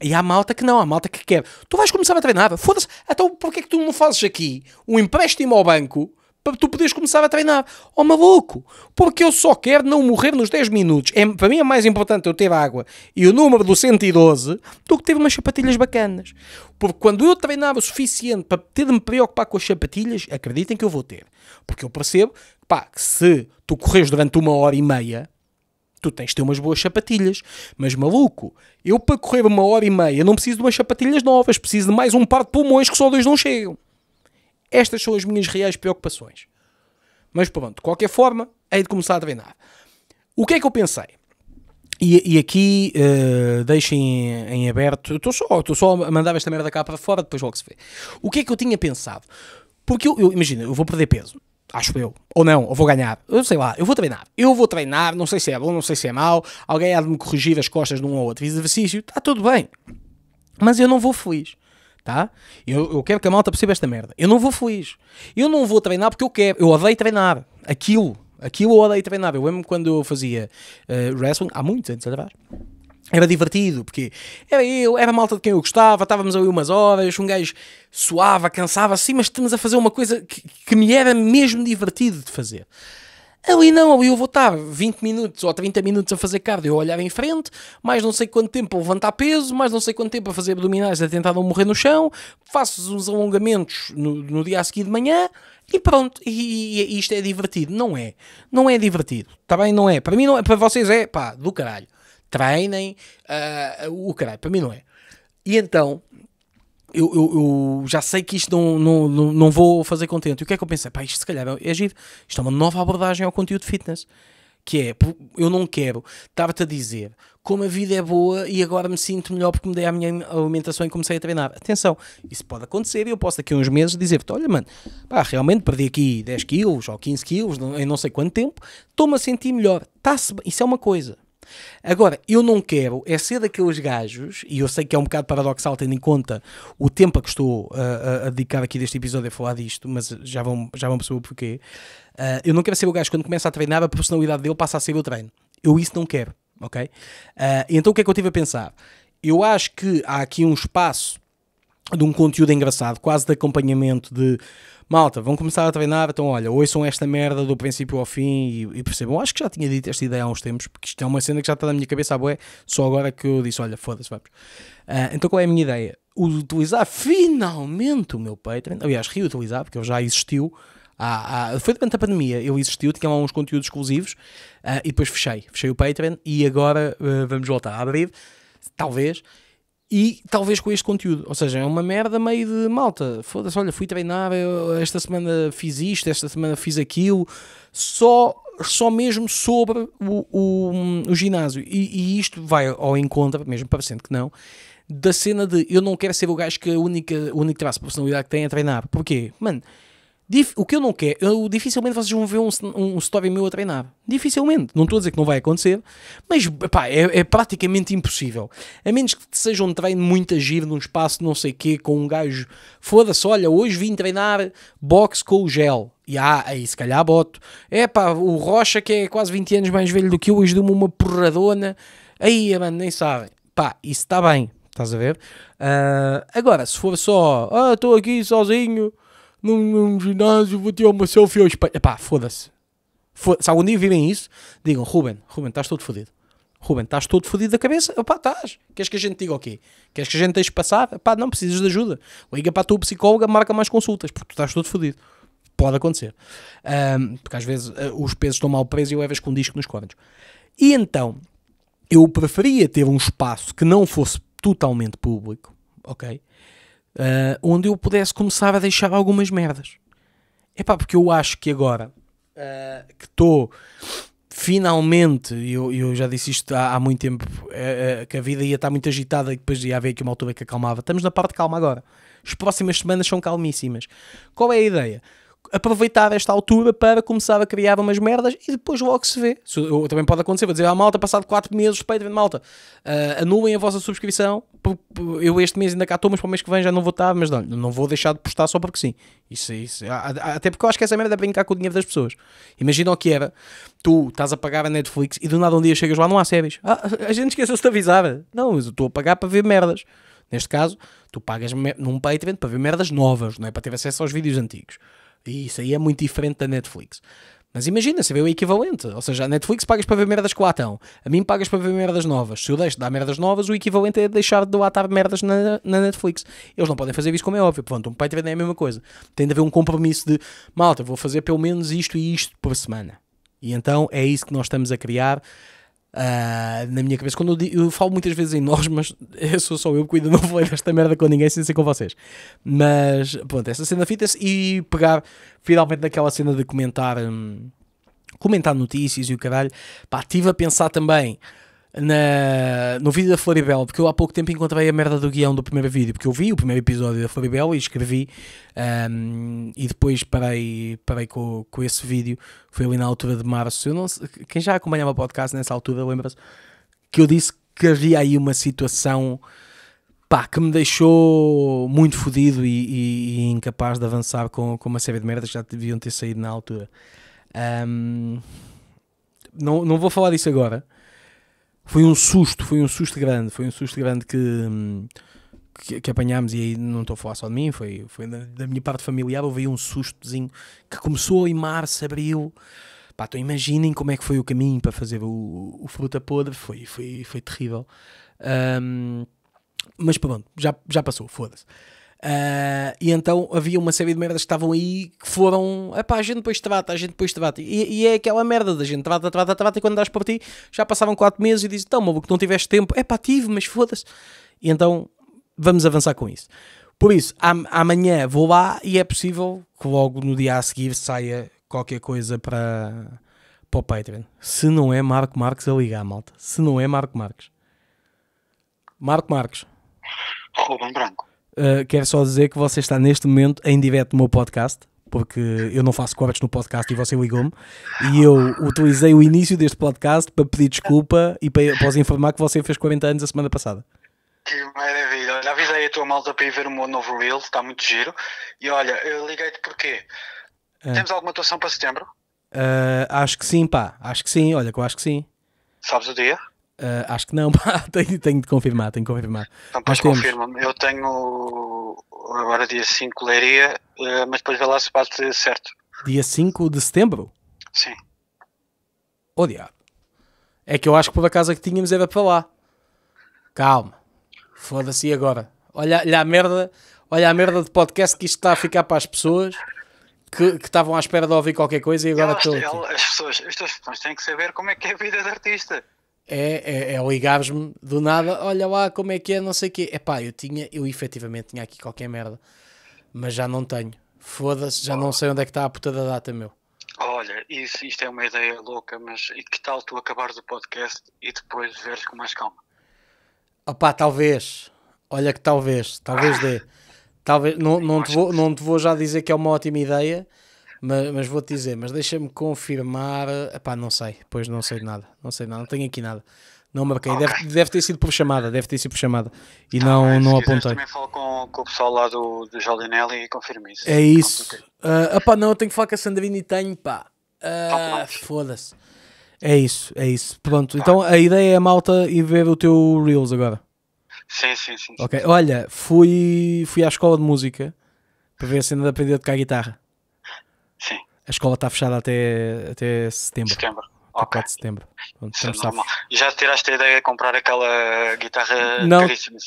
E há malta que não, há malta que quer. Tu vais começar a treinar, foda-se, então porquê é que tu não fazes aqui um empréstimo ao banco para tu poderes começar a treinar. Oh maluco, porque eu só quero não morrer nos 10 minutos. É, para mim é mais importante eu ter água e o número do 112 do que ter umas sapatilhas bacanas. Porque quando eu treinar o suficiente para ter de me preocupar com as sapatilhas, acreditem que eu vou ter. Porque eu percebo pá, que se tu corres durante uma hora e meia, tu tens de ter umas boas sapatilhas. Mas maluco, eu para correr uma hora e meia não preciso de umas sapatilhas novas, preciso de mais um par de pulmões que só dois não chegam. Estas são as minhas reais preocupações. Mas pronto, de qualquer forma, hei de começar a treinar. O que é que eu pensei? E, e aqui uh, eh, deixem em aberto, estou só, estou só a mandar esta merda cá para fora, depois logo se vê. O que é que eu tinha pensado? Porque eu, eu imagina, eu vou perder peso, acho eu, ou não, ou vou ganhar, eu sei lá, eu vou treinar, eu vou treinar, não sei se é bom, não sei se é mau, alguém há de me corrigir as costas de um ou outro exercício, está tudo bem, mas eu não vou feliz tá? Eu, eu quero que a malta perceba esta merda. Eu não vou feliz. Eu não vou treinar porque eu quero. Eu odeio treinar. Aquilo. Aquilo eu odeio treinar. Eu lembro quando eu fazia uh, wrestling, há muitos anos atrás. Era divertido, porque era eu, era a malta de quem eu gostava, estávamos ali umas horas, um gajo suava, cansava assim, mas estamos a fazer uma coisa que, que me era mesmo divertido de fazer. Ali não, ali eu vou estar 20 minutos ou 30 minutos a fazer cardio, a olhar em frente, mais não sei quanto tempo a levantar peso, mais não sei quanto tempo a fazer abdominais a tentar não morrer no chão, faço uns alongamentos no, no dia a seguir de manhã e pronto. E, e, isto é divertido. Não é. Não é divertido. Está bem? Não é. Para mim não é. Para vocês é, pá, do caralho. Treinem uh, o caralho. Para mim não é. E então, eu, eu, eu, já sei que isto não, não, não, não vou fazer contente. E o que é que eu pensei? Pá, isto se calhar é, é giro. Isto é uma nova abordagem ao conteúdo de fitness. Que é, eu não quero estar-te a dizer como a vida é boa e agora me sinto melhor porque me dei a minha alimentação e comecei a treinar. Atenção, isso pode acontecer e eu posso daqui a uns meses dizer-te: olha, mano, pá, realmente perdi aqui 10 quilos ou 15 quilos em não sei quanto tempo, estou-me a sentir melhor. Tá -se, isso é uma coisa. Agora, eu não quero é ser daqueles gajos, e eu sei que é um bocado paradoxal tendo em conta o tempo a que estou a, uh, uh, a, dedicar aqui deste episódio a falar disto, mas já vão, já vão perceber o porquê. Uh, eu não quero ser o gajo quando começa a treinar, a personalidade dele passa a ser o treino. Eu isso não quero, ok? Uh, então o que é que eu tive a pensar? Eu acho que há aqui um espaço de um conteúdo engraçado, quase de acompanhamento de malta, vão começar a treinar, então olha, ouçam esta merda do princípio ao fim e, e, percebam. Acho que já tinha dito esta ideia há uns tempos, porque isto é uma cena que já está na minha cabeça, ah, boé, só agora que eu disse, olha, foda-se, vamos. Uh, então qual é a minha ideia? Utilizar finalmente o meu Patreon, aliás, reutilizar, porque ele já existiu, há, há, foi durante a pandemia, ele existiu, tinha lá uns conteúdos exclusivos, uh, e depois fechei, fechei o Patreon, e agora uh, vamos voltar a abrir, talvez, e talvez com este conteúdo. Ou seja, é uma merda meio de malta. Foda-se, olha, fui treinar, esta semana fiz isto, esta semana fiz aquilo, só, só mesmo sobre o, o, o ginásio. E, e, isto vai ao encontro, mesmo parecendo que não, da cena de eu não quero ser o gajo que a única, única traço de personalidade que tem é treinar. Porquê? Mano Dif o que eu não quero, eu, dificilmente vocês vão ver um, um, story meu a treinar. Dificilmente. Não estou a dizer que não vai acontecer, mas pá, é, é, praticamente impossível. A menos que seja um treino muito agir num espaço não sei quê, com um gajo. Foda-se, olha, hoje vim treinar boxe com o gel. E ah, aí se calhar boto. É pá, o Rocha, que é quase 20 anos mais velho do que eu, hoje deu-me uma porradona. Aí, mano, nem sabem. Pá, isso está bem. Estás a ver? Uh, agora, se for só, ah, estou aqui sozinho num, num ginásio, vou tirar uma selfie hoje. Epá, foda-se. Foda se algum dia virem isso, digam, Ruben, Ruben, estás todo fodido. Ruben, estás todo fodido da cabeça? Epá, estás. Queres que a gente diga o quê? Queres que a gente deixe passar? Epá, não precisas de ajuda. Liga para a tua psicóloga, marca mais consultas, porque tu estás todo fodido. Pode acontecer. Um, porque às vezes ah, os pesos estão mal presos e levas com um disco nos cornos. E então, eu preferia ter um espaço que não fosse totalmente público, ok? uh, onde eu pudesse começar a deixar algumas merdas. É pá, porque eu acho que agora uh, que estou finalmente, eu, eu já disse isto há, há muito tempo, uh, que a vida ia estar muito agitada e depois ia haver aqui uma altura que acalmava. Estamos na parte calma agora. As próximas semanas são calmíssimas. Qual é a ideia? aproveitar esta altura para começar a criar umas merdas e depois logo se vê. Isso, também pode acontecer, vou dizer à malta, passado 4 meses de Patreon, malta, uh, anulem a vossa subscrição, eu este mês ainda cá estou, mas para o mês que vem já não vou estar, mas não, não vou deixar de postar só porque sim. Isso, isso. Até porque eu acho que essa merda é brincar com o dinheiro das pessoas. Imagina o que era, tu estás a pagar a Netflix e do nada um dia chegas lá, não há séries. Ah, a gente esqueceu-se de avisar. Não, eu estou a pagar para ver merdas. Neste caso, tu pagas num Patreon para ver merdas novas, não é para ter acesso aos vídeos antigos. E isso aí é muito diferente da Netflix. Mas imagina, se vê o equivalente. Ou seja, a Netflix pagas para ver merdas que lá estão. A mim pagas para ver merdas novas. Se eu deixo de dar merdas novas, o equivalente é deixar de lá estar merdas na, na Netflix. Eles não podem fazer isso como é óbvio. Pronto, um pai de é a mesma coisa. Tem de haver um compromisso de malta, vou fazer pelo menos isto e isto por semana. E então é isso que nós estamos a criar. Uh, na minha cabeça, quando eu, digo, eu, falo muitas vezes em nós, <laughs> mas eu sou só eu que ainda não falei desta merda com ninguém sem ser com vocês. Mas pronto, essa cena fita-se e pegar finalmente naquela cena de comentar, hum, comentar notícias e o caralho, pá, estive a pensar também na, no vídeo da Floribel, porque eu há pouco tempo encontrei a merda do guião do primeiro vídeo, porque eu vi o primeiro episódio da Floribel e escrevi, um, e depois parei, parei com, com esse vídeo, foi ali na altura de março. Eu não, quem já acompanhava o podcast nessa altura lembra-se que eu disse que havia aí uma situação pá, que me deixou muito fodido e, e, e, incapaz de avançar com, com uma série de merdas que já deviam ter saído na altura. Um, não, não vou falar disso agora foi um susto, foi um susto grande, foi um susto grande que, que, que apanhámos, e aí não estou a falar só de mim, foi, foi da, da minha parte familiar, houve aí um sustozinho que começou em março, abril. Pá, então imaginem como é que foi o caminho para fazer o, o Fruta Podre, foi, foi, foi terrível. Um, mas pronto, já, já passou, foda-se. Uh, e então havia uma série de merdas que estavam aí que foram, pá a gente depois te trata, a gente depois trata. E, e é aquela merda da gente trata, trata, trata, e quando das por ti já passavam 4 meses e dizes, então, maluco, não tiveste tempo, é pá, tive, mas foda-se. E então vamos avançar com isso. Por isso, am amanhã vou lá e é possível que logo no dia a seguir saia qualquer coisa para, para o Patreon. Se não é Marco Marques a ligar, malta. Se não é Marco Marques. Marco Marques. Ruben Branco. Eh, quero só dizer que você está neste momento em direto no meu podcast, porque eu não faço cortes no podcast e você ligou-me. E eu utilizei o início deste podcast para pedir desculpa e para, para os informar que você fez 40 anos a semana passada. Que maravilha. Já avisei a tua malta para ir ver o meu novo reel, está muito giro. E olha, eu liguei-te porque ah. temos alguma atuação para setembro? Uh, acho que sim, pá. Acho que sim, olha, que eu acho que sim. Sabes o dia? Uh, acho que não, <laughs> tenho, tenho de confirmar, tenho de confirmar. Então, pois confirma-me. Eu tenho agora dia 5 leiria, uh, mas depois vê lá se bate certo. Dia 5 de setembro? Sim. Odiado. Oh, é que eu acho que por acaso a é que tínhamos era para lá. Calma. Foda-se agora. Olha, olha a merda, olha a merda de podcast que isto está a ficar para as pessoas que, que estavam à espera de ouvir qualquer coisa e agora estão. As pessoas, as pessoas têm que saber como é que é a vida de artista é, é, é ligares-me do nada, olha lá como é que é, não sei o quê. É pá, eu tinha, eu efetivamente tinha aqui qualquer merda, mas já não tenho. Foda-se, já oh. não sei onde é que está a puta da data, meu. Olha, isso, isto é uma ideia louca, mas e que tal tu acabares o podcast e depois veres com mais calma? Opá, talvez. Olha que talvez, talvez dê. Ah. Talvez, não, não, te vou, não te vou já dizer que é uma ótima ideia, mas, mas vou-te dizer, mas deixa-me confirmar. Epá, não sei, pois não sei de nada. Não sei nada, não tenho aqui nada. Não marquei, okay. deve, deve, ter sido por chamada, deve ter sido por chamada. E tá não, ah, não apontei. também falo com, com, o pessoal lá do, do Jardinelli e confirmo isso. É isso. Uh, ah, pá não, eu tenho que falar com a Sandrina e tenho, pá. Uh, Foda-se. É isso, é isso. Pronto, tá. então a ideia é a malta e ver o teu Reels agora. Sim, sim, sim. ok, sim. olha, fui, fui à escola de música para ver se ainda aprendi a tocar guitarra. A escola está fechada até, até setembro. Setembro. Até okay. 4 de setembro. Pronto, é Já tiraste a ideia de comprar aquela guitarra não, caríssima?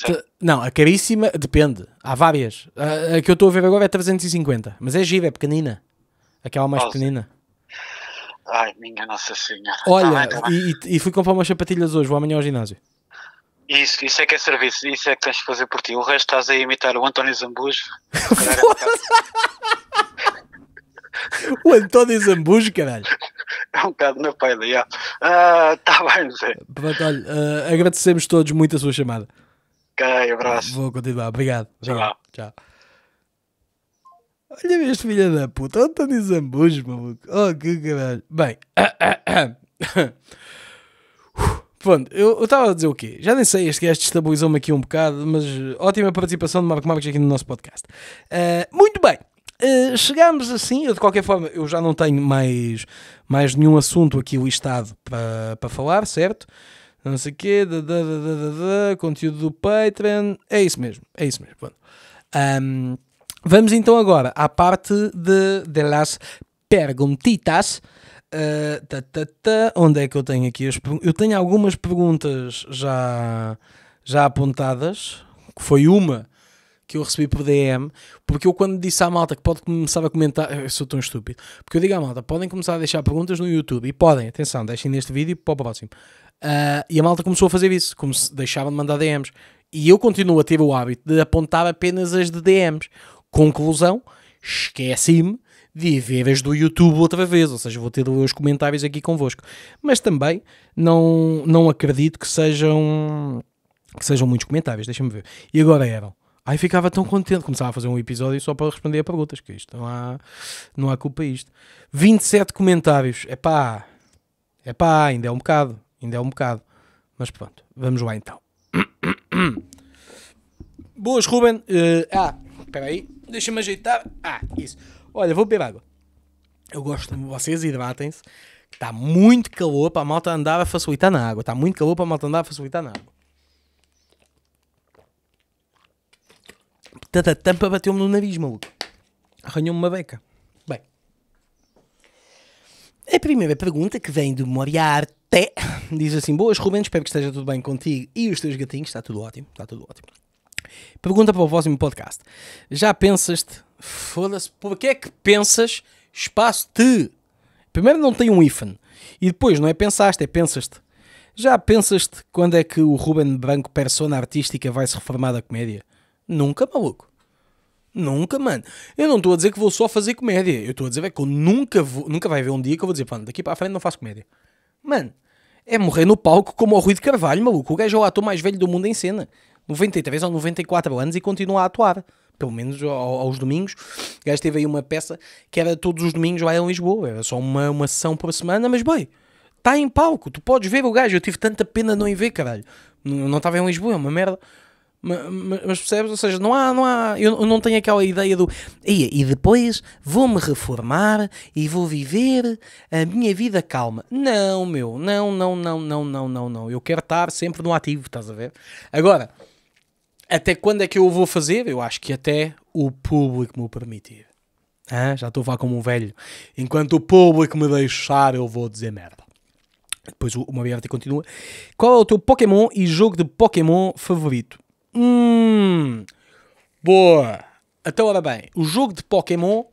Não, a caríssima depende. Há várias. A, a que eu estou a ver agora é 350, mas é gira, é pequenina. Aquela mais oh, pequenina. Ai, minha Nossa Senhora. Tá Olha, tá bem, tá bem. E, e fui comprar umas sapatilhas hoje, vou amanhã ao ginásio. Isso, isso é que é serviço, isso é que tens de fazer por ti. O resto estás a imitar o António Zambujo. <laughs> É <laughs> o António Zambujo, caralho. É um bocado na pele, já. Está bem, Zé. Pronto, olha, uh, agradecemos todos muito a sua chamada. Ok, abraço. Vou continuar, obrigado. Tchau. Tchau. Olha este filho da puta, António Zambujo, maluco. Oh, que caralho. Bem, <coughs> pronto, eu estava a dizer o quê? Já nem sei, este gajo estabilizou me aqui um bocado, mas ótima participação de Marco Marques aqui no nosso podcast. Uh, muito bem. Eh, chegámos assim, eu de qualquer forma, eu já não tenho mais, mais nenhum assunto aqui listado para para falar, certo? Não sei o quê, da, da, da, conteúdo do Patreon, é isso mesmo, é isso mesmo. Um, vamos então agora à parte de, de las perguntitas. Uh, ta, ta, ta, onde é que eu tenho aqui as Eu tenho algumas perguntas já, já apontadas, que foi uma que eu recebi por DM, porque eu quando disse à malta que pode começar a comentar, eu sou tão estúpido, porque eu digo à malta, podem começar a deixar perguntas no YouTube, e podem, atenção, deixem neste vídeo para o próximo. Uh, ah, e a malta começou a fazer isso, como se deixavam de mandar DMs. E eu continuo a ter o hábito de apontar apenas as de DMs. Conclusão, esqueci-me de ver as do YouTube outra vez, ou seja, vou ter os comentários aqui convosco. Mas também não, não acredito que sejam, que sejam muitos comentários, deixa-me ver. E agora eram Aí ficava tão contente, começava a fazer um episódio só para responder a perguntas, que isto não há, não há culpa isto. 27 comentários, é pá, é pá, ainda é um bocado, ainda é um bocado. Mas pronto, vamos lá então. <coughs> Boas, Ruben. Uh, ah, espera aí, deixa-me ajeitar. Ah, isso. Olha, vou beber água. Eu gosto, vocês hidratem-se. Está muito calor para a malta andar a facilitar na água. Está muito calor para a malta andar a facilitar na água. Tanta tampa bateu-me no nariz, maluco. Arranhou-me uma beca. Bem. A primeira pergunta, que vem do Moriarte, diz assim: Boas, Rubens, espero que esteja tudo bem contigo e os teus gatinhos. Está tudo ótimo, está tudo ótimo. Pergunta para o próximo podcast. Já pensaste? Foda-se, porquê é que pensas espaço-te? Primeiro não tem um hífen. E depois, não é pensaste, é pensaste. Já pensaste quando é que o Ruben Branco, persona artística, vai se reformar da comédia? Nunca, maluco. Nunca, mano. Eu não estou a dizer que vou só fazer comédia. Eu estou a dizer véio, que eu nunca vou, nunca vai haver um dia que eu vou dizer, pá, daqui para a frente não faço comédia. Mano, é morrer no palco como o Rui de Carvalho, maluco. O gajo é o ator mais velho do mundo em cena. 93 ou 94 anos e continua a atuar. Pelo menos aos domingos. O gajo teve aí uma peça que era todos os domingos lá em Lisboa. Era só uma, uma sessão por semana, mas bem, está em palco. Tu podes ver o gajo. Eu tive tanta pena não ir ver, caralho. Não estava em Lisboa, é uma merda. Mas percebes? Ou seja, não há, não há, eu não tenho aquela ideia do e, e depois vou-me reformar e vou viver a minha vida calma. Não, meu, não, não, não, não, não, não, não. Eu quero estar sempre no ativo, estás a ver? Agora, até quando é que eu o vou fazer? Eu acho que até o público me permitir. já estou a falar como um velho. Enquanto o público me deixar, eu vou dizer merda. Depois o Moriarty continua. Qual é o teu Pokémon e jogo de Pokémon favorito? Hum. Boa. Então, ora bem, o jogo de Pokémon,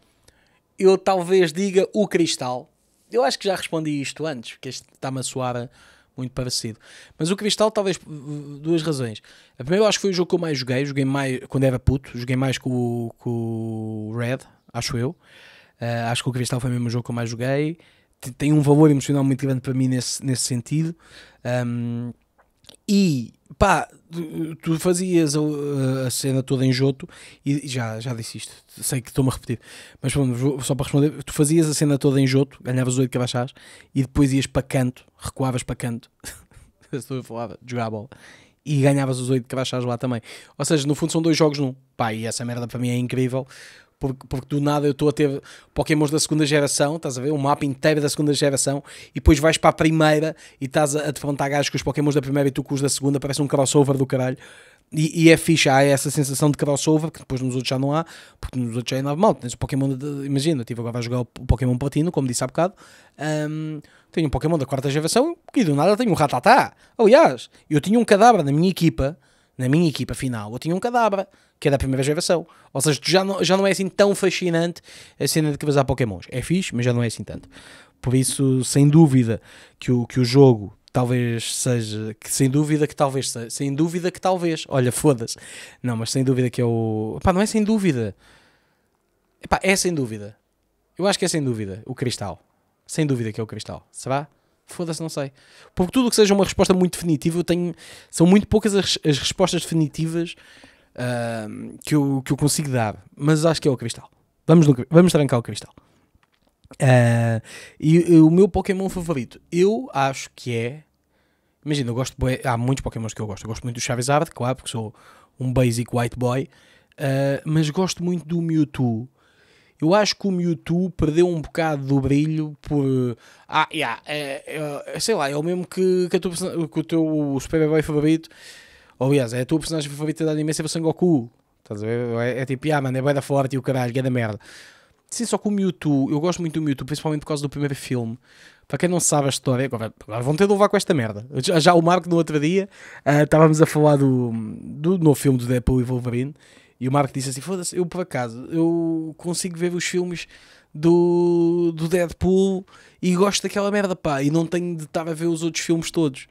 eu talvez diga o Cristal. Eu acho que já respondi isto antes, porque este está-me a soar muito parecido. Mas o Cristal, talvez uh, uh, duas razões. A primeira, eu acho que foi o jogo que eu mais joguei. Joguei mais quando era puto, joguei mais com o, com o Red, acho eu. Uh, acho que o Cristal foi mesmo o jogo que eu mais joguei. Tem um valor emocional muito grande para mim nesse, nesse sentido. Um, e pá, tu fazias uh, a, cena toda em Joto e já, já disse isto, sei que estou-me a repetir, mas vamos, só para responder, tu fazias a cena toda em Joto, ganhavas oito cabachás e depois ias para canto, recuavas para canto, <laughs> estou a falar de jogar a bola, e ganhavas os oito cabachás lá também. Ou seja, no fundo são dois jogos num. Pá, e essa merda para mim é incrível porque, porque do nada eu estou a ter Pokémons da segunda geração, estás a ver? Um mapa inteiro da segunda geração, e depois vais para a primeira e estás a, a defrontar gajos com os Pokémons da primeira e tu com os da segunda, parece um crossover do caralho. E, e, é fixe, há essa sensação de crossover que depois nos outros já não há, porque nos outros já é normal. Tens o Pokémon, de, imagina, eu tive agora a jogar o Pokémon Platino, como disse há bocado. Um, tenho um Pokémon da quarta geração e do nada tenho um Ratatá. Aliás, eu tinha um Cadabra na minha equipa, na minha equipa final, eu tinha um Cadabra que é da primeira geração. Ou seja, já não, já não é assim tão fascinante a cena de cabeçar Pokémons. É fixe, mas já não é assim tanto. Por isso, sem dúvida que o, que o jogo talvez seja que sem dúvida que talvez seja, sem dúvida que talvez olha foda-se não mas sem dúvida que é o pá, não é sem dúvida Epá, é sem dúvida eu acho que é sem dúvida o cristal sem dúvida que é o cristal será foda-se não sei porque tudo que seja uma resposta muito definitiva eu tenho são muito poucas as, as respostas definitivas que, eu, que eu consigo dar, mas acho que é o cristal. Vamos, no, vamos trancar o cristal. Uh, ah, e, e, o meu Pokémon favorito, eu acho que é. Imagina, eu gosto. De, há muitos Pokémons que eu gosto. Eu gosto muito do Charizard, claro, porque sou um basic white boy. Uh, mas gosto muito do Mewtwo. Eu acho que o Mewtwo perdeu um bocado do brilho por. Ah, yeah, é, é, sei lá, é o mesmo que, que, que o teu super boy favorito ou oh, aliás, é a tua personagem favorita da anime é o Sengoku. Estás a ver? É, é tipo, ah, mano, é bué da forte e o caralho, é da merda. Sim, só que o Mewtwo, eu gosto muito do Mewtwo, principalmente por causa do primeiro filme. Para quem não sabe a história, agora, vão ter de levar com esta merda. Já, já o Marco, no outro dia, uh, estávamos a falar do, do novo filme do Deadpool e Wolverine, e o Marco disse assim: Foda-se, eu por acaso, eu consigo ver os filmes do, do Deadpool e gosto daquela merda, pá, e não tenho de estar a ver os outros filmes todos.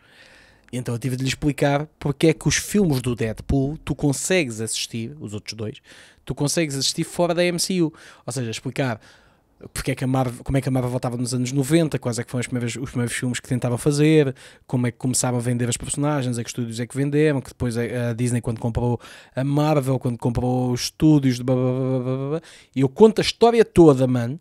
Então eu tive de lhe explicar porque é que os filmes do Deadpool tu consegues assistir, os outros dois, tu consegues assistir fora da MCU. Ou seja, explicar porque é que a Marvel, como é que a Marvel voltava nos anos 90, quais é que foram os primeiros, os primeiros filmes que tentavam fazer, como é que começaram a vender as personagens, a que estúdios é que venderam, que depois a, Disney quando comprou a Marvel, quando comprou os estúdios, e eu conto a história toda, mano,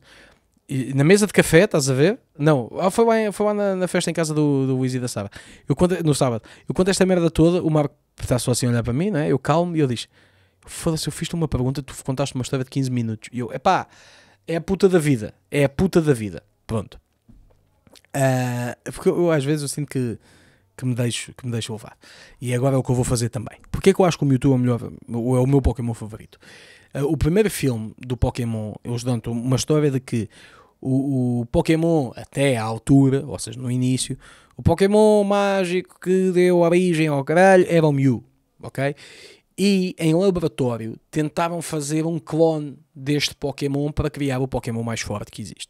na mesa de café, estás a ver? Não, ah, foi lá, foi lá na, na, festa em casa do, do Wizzy da sábado. Eu conto, no sábado, eu conto esta merda toda, o Marco está só assim a olhar para mim, né? eu calmo e eu diz: Foda-se, eu fiz-te uma pergunta, tu contaste uma história de 15 minutos. E eu, epá, é a puta da vida, é a puta da vida. Pronto. Uh, porque eu, eu, às vezes eu sinto que, que, me deixo, que me deixo levar. E agora é o que eu vou fazer também. Porquê é que eu acho que o Mewtwo é o, melhor, ou é o meu Pokémon favorito? Uh, o primeiro filme do Pokémon, eles dão uma história de que o, o Pokémon até à altura, ou seja, no início, o Pokémon mágico que deu origem ao caralho era o Mew, ok? E em laboratório tentaram fazer um clone deste Pokémon para criar o Pokémon mais forte que existe.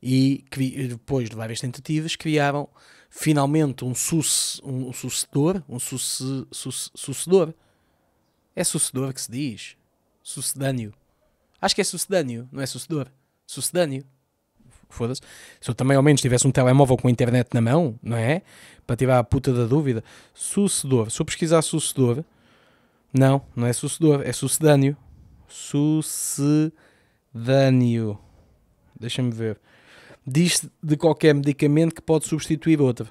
E depois de várias tentativas criaram finalmente um, suce, um sucedor, um suce, suce, sucedor. É sucedor que se diz? Sucedâneo. Acho que é sucedâneo, não é sucedor? Sucedâneo foda-se. Se eu também ao menos tivesse um telemóvel com internet na mão, não é? Para tirar a puta da dúvida. Sucedor. Se eu pesquisar sucedor, não, não é sucedor, é sucedâneo. Sucedâneo. Deixa-me ver. Diz de qualquer medicamento que pode substituir outro.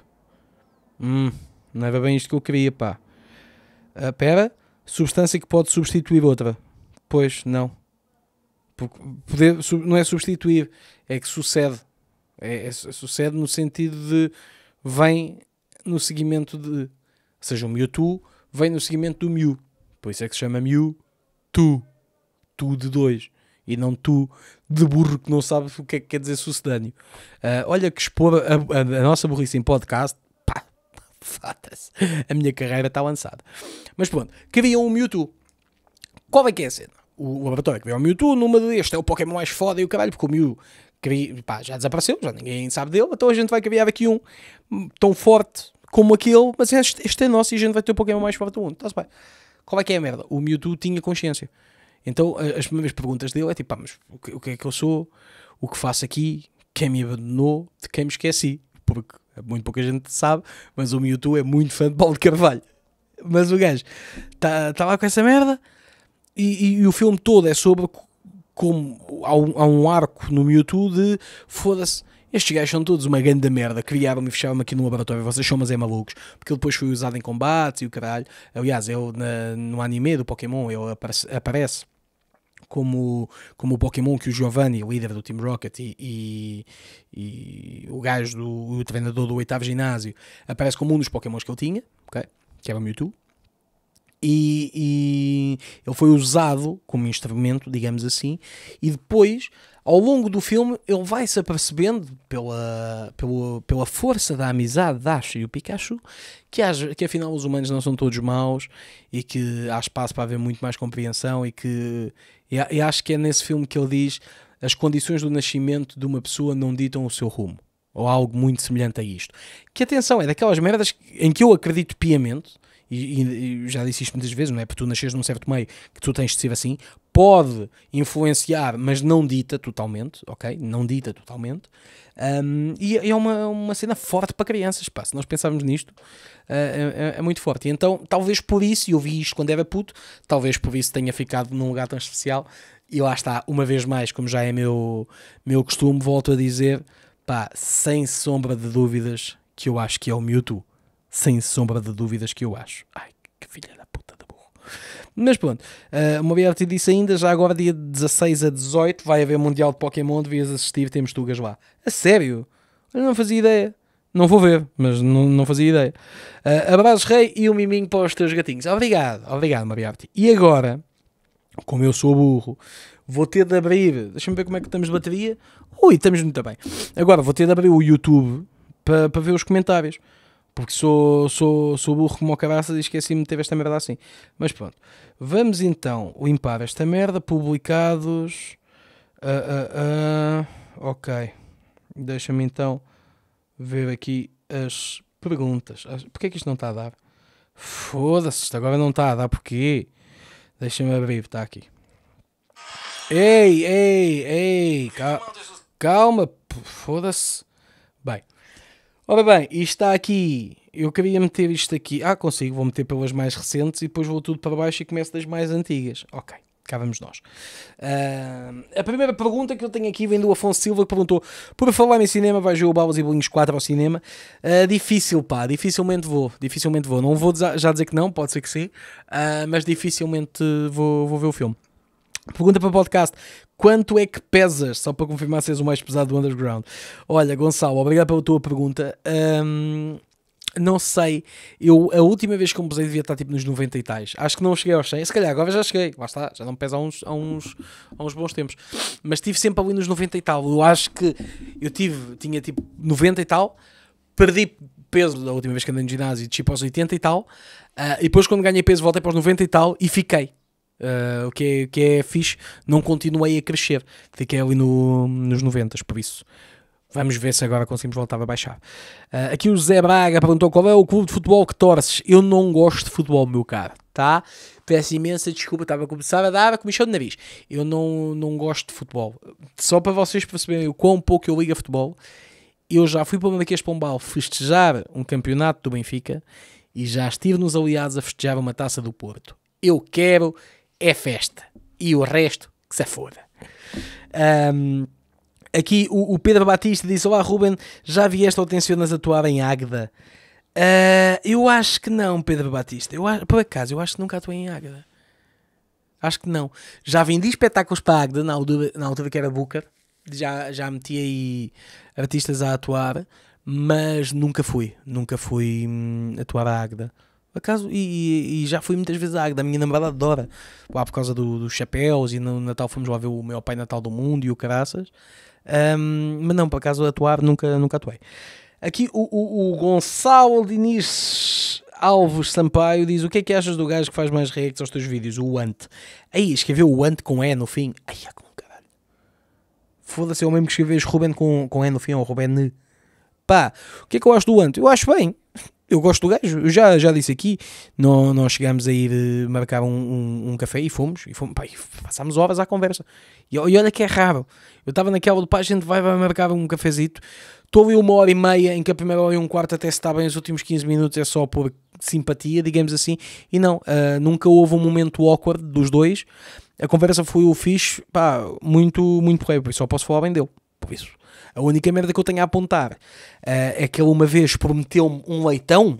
Hum, não era bem isto que eu queria, pá. Uh, pera, substância que pode substituir outra. Pois, não. Porque poder, não é substituir, é que sucede. É, é, sucede no sentido de vem no seguimento de. seja, o Mewtwo vem no seguimento do Mew. Por isso é que se chama Mew Tu. Tu de dois. E não tu de burro que não sabe o que é que quer dizer sucedâneo. Uh, olha que expor a, a, a nossa burrice em podcast <laughs> se A minha carreira está lançada. Mas pronto, queria um Mewtwo. Qual é que é a cena? o, o laboratório que veio ao Mewtwo, numa de este é o Pokémon mais foda e o caralho, porque o Mew cri, pá, já desapareceu, já ninguém sabe dele, então a gente vai criar aqui um tão forte como aquele, mas este, este é nosso e a gente vai ter o Pokémon mais forte do mundo. Está-se bem. Qual é que é a merda? O Mewtwo tinha consciência. Então as primeiras perguntas dele é tipo, pá, mas o que, o que é que eu sou? O que faço aqui? Quem me abandonou? De quem me esqueci? Porque muito pouca gente sabe, mas o Mewtwo é muito fã de Paulo de Carvalho. Mas o gajo está tá lá com essa merda, e, e o filme todo é sobre como há um, há um arco no Mewtwo de foda-se. Estes gajos são todos uma grande merda. Criaram-me e fecharam-me aqui no laboratório. Vocês são, mas é malucos. Porque ele depois foi usado em combates e o caralho. Aliás, ele na, no anime do Pokémon, ele aparece, aparece como, como o Pokémon que o Giovanni, o líder do Team Rocket e, e, e o gajo do o treinador do oitavo ginásio, aparece como um dos Pokémons que ele tinha, okay? que era o Mewtwo. E, e, ele foi usado como instrumento, digamos assim, e depois, ao longo do filme, ele vai-se apercebendo pela, pela, pela força da amizade da Ash e o Pikachu, que, às, que afinal os humanos não são todos maus e que há espaço para haver muito mais compreensão e que e, e acho que é nesse filme que ele diz as condições do nascimento de uma pessoa não ditam o seu rumo. Ou algo muito semelhante a isto. Que atenção, é daquelas merdas em que eu acredito piamente, e, e, já disse isto muitas vezes, não é? Porque tu nasces num certo meio que tu tens de ser assim, pode influenciar, mas não dita totalmente, ok? Não dita totalmente. Um, é, e é uma, uma cena forte para crianças, pá. Se nós pensarmos nisto, uh, é, é, muito forte. E então, talvez por isso, eu vi isto quando era puto, talvez por isso tenha ficado num lugar tão especial. E lá está, uma vez mais, como já é meu, meu costume, volto a dizer, pá, sem sombra de dúvidas, que eu acho que é o Mewtwo sem sombra de dúvidas que eu acho. Ai, que filha da puta de burro. Mas pronto, uh, uma disse ainda, já agora dia 16 a 18 vai haver Mundial de Pokémon, devias assistir, temos tugas lá. A sério? Eu não fazia ideia. Não vou ver, mas não, não fazia ideia. Uh, eh, abraço rei e um miminho para os teus gatinhos. Obrigado, obrigado, Mariarte. E agora, como eu sou burro, vou ter de abrir. Deixa-me ver como é que estamos de bateria. Ui, estamos muito bem. Agora vou ter de abrir o YouTube para, para ver os comentários. Porque sou, sou, sou burro como o cabaça e esqueci-me de ter esta merda assim. Mas pronto. Vamos então limpar esta merda. Publicados. Uh, uh, uh. Ok. Deixa-me então ver aqui as perguntas. Porquê é que isto não está a dar? Foda-se, isto agora não está a dar. Porquê? Deixa-me abrir, está aqui. Ei, ei, ei. Calma, calma. foda-se. Bem, Ora bem, isto está aqui. Eu queria meter isto aqui. Ah, consigo, vou meter pelas mais recentes e depois vou tudo para baixo e começo das mais antigas. Ok, cá vamos nós. Uh, a primeira pergunta que eu tenho aqui vem do Afonso Silva que perguntou: Por falar em cinema, vais ver o Balas e Bolinhos 4 ao cinema? Uh, difícil, pá, dificilmente vou. Dificilmente vou. Não vou já dizer que não, pode ser que sim, uh, mas dificilmente vou, vou ver o filme. Pergunta para o podcast: quanto é que pesas? Só para confirmar se és o mais pesado do Underground. Olha, Gonçalo, obrigado pela tua pergunta. Um, não sei, eu a última vez que eu pesei devia estar tipo nos 90 e tais. Acho que não cheguei aos 100. Se calhar agora já cheguei, lá está, já não pesa há uns, há uns, há uns bons tempos. Mas estive sempre ali nos 90 e tal. Eu acho que eu tive, tinha tipo 90 e tal, perdi peso da última vez que andei no ginásio, tipo aos 80 e tal. Uh, e depois quando ganhei peso voltei para os 90 e tal e fiquei Uh, o, que é, o que é fixe, não continuei a crescer. Fiquei ali no, nos 90, por isso. Vamos ver se agora conseguimos voltar a baixar. Uh, aqui o Zé Braga perguntou qual é o clube de futebol que torces. Eu não gosto de futebol, meu caro, tá? Peço imensa desculpa, estava a começar a dar a comissão de nariz. Eu não, não gosto de futebol. Só para vocês perceberem o quão pouco eu ligo a futebol, eu já fui para o Marquês Pombal festejar um campeonato do Benfica e já estive nos aliados a festejar uma taça do Porto. Eu quero é festa. E o resto, que se foda. Um, aqui o, o, Pedro Batista diz: Olá, Ruben, já vieste ou tencionas atuar em Águeda? Uh, eu acho que não, Pedro Batista. Eu, por acaso, eu acho que nunca atuei em Águeda. Acho que não. Já vendi espetáculos para Águeda na altura, na altura que era Booker. Já, já meti aí artistas a atuar, mas nunca fui. Nunca fui hum, atuar a Águeda. Acaso, e, e, já fui muitas vezes à Águeda, a minha namorada adora lá por causa do, dos chapéus. E no Natal fomos lá ver o meu Pai Natal do Mundo e o Caraças. Um, mas não, por acaso atuar nunca, nunca atuei. Aqui o, o, o Gonçalo Diniz Alves Sampaio diz: O que é que achas do gajo que faz mais reacts aos teus vídeos? O Ant. Aí, escreveu o Ant com E no fim. Ai, é como caralho. Foda-se, é o mesmo que escreves Ruben com, com E no fim ou Ruben N. Pá, o que é que eu acho do Ant? Eu acho bem eu gosto do gajo, eu já, já disse aqui, nós chegámos a ir eh, marcar um, um, um café e fomos, e fomos, pá, e passámos horas à conversa. E, e olha que é raro, eu estava naquela do pá, a gente vai, vai marcar um cafezito, estou ali uma hora e meia, em que a primeira hora e um quarto até se está bem, os últimos 15 minutos é só por simpatia, digamos assim, e não, uh, nunca houve um momento awkward dos dois, a conversa foi o fixe, pá, muito, muito rei, por isso só posso falar bem dele, por isso. A única merda que eu tenho a apontar uh, é que ele uma vez prometeu-me um leitão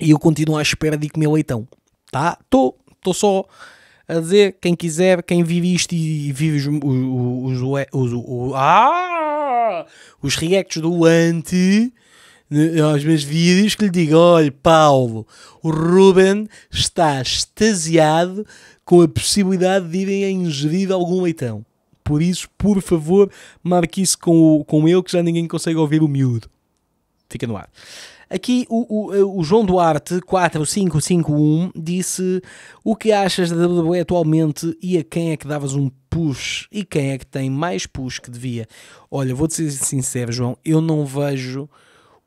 e eu continuo à espera de comer leitão. Tá? Estou, tô só a dizer, quem quiser, quem vive isto e vive os, os, os, os, ah, os reacts do anti né, aos meus vídeos que lhe digo, olha Paulo, o Ruben está extasiado com a possibilidade de irem a ingerir algum leitão. Por isso, por favor, marque isso com, o, com ele que já ninguém consegue ouvir o miúdo. Fica no ar. Aqui o, o, o, João Duarte 4551 disse o que achas da WWE atualmente e a quem é que davas um push e quem é que tem mais push que devia. Olha, vou-te ser sincero, João, eu não vejo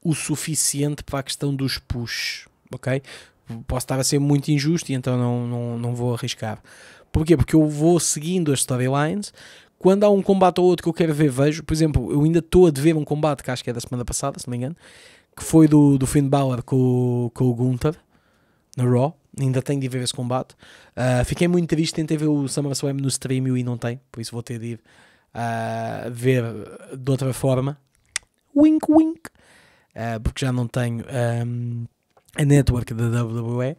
o suficiente para a questão dos push, ok? Posso estar a ser muito injusto e então não, não, não vou arriscar. Porquê? Porque eu vou seguindo as storylines, quando há um combate ou outro que eu quero ver, vejo. Por exemplo, eu ainda estou a dever um combate que acho que é da semana passada, se não me engano, que foi do, do Finn Balor com, com o Gunther na Raw. Ainda tenho de ver esse combate. Uh, fiquei muito triste, tentei ver o SummerSlam no stream e não tem, por isso vou ter de ir uh, ver de outra forma. Wink, wink. Uh, porque já não tenho um, a network da WWE.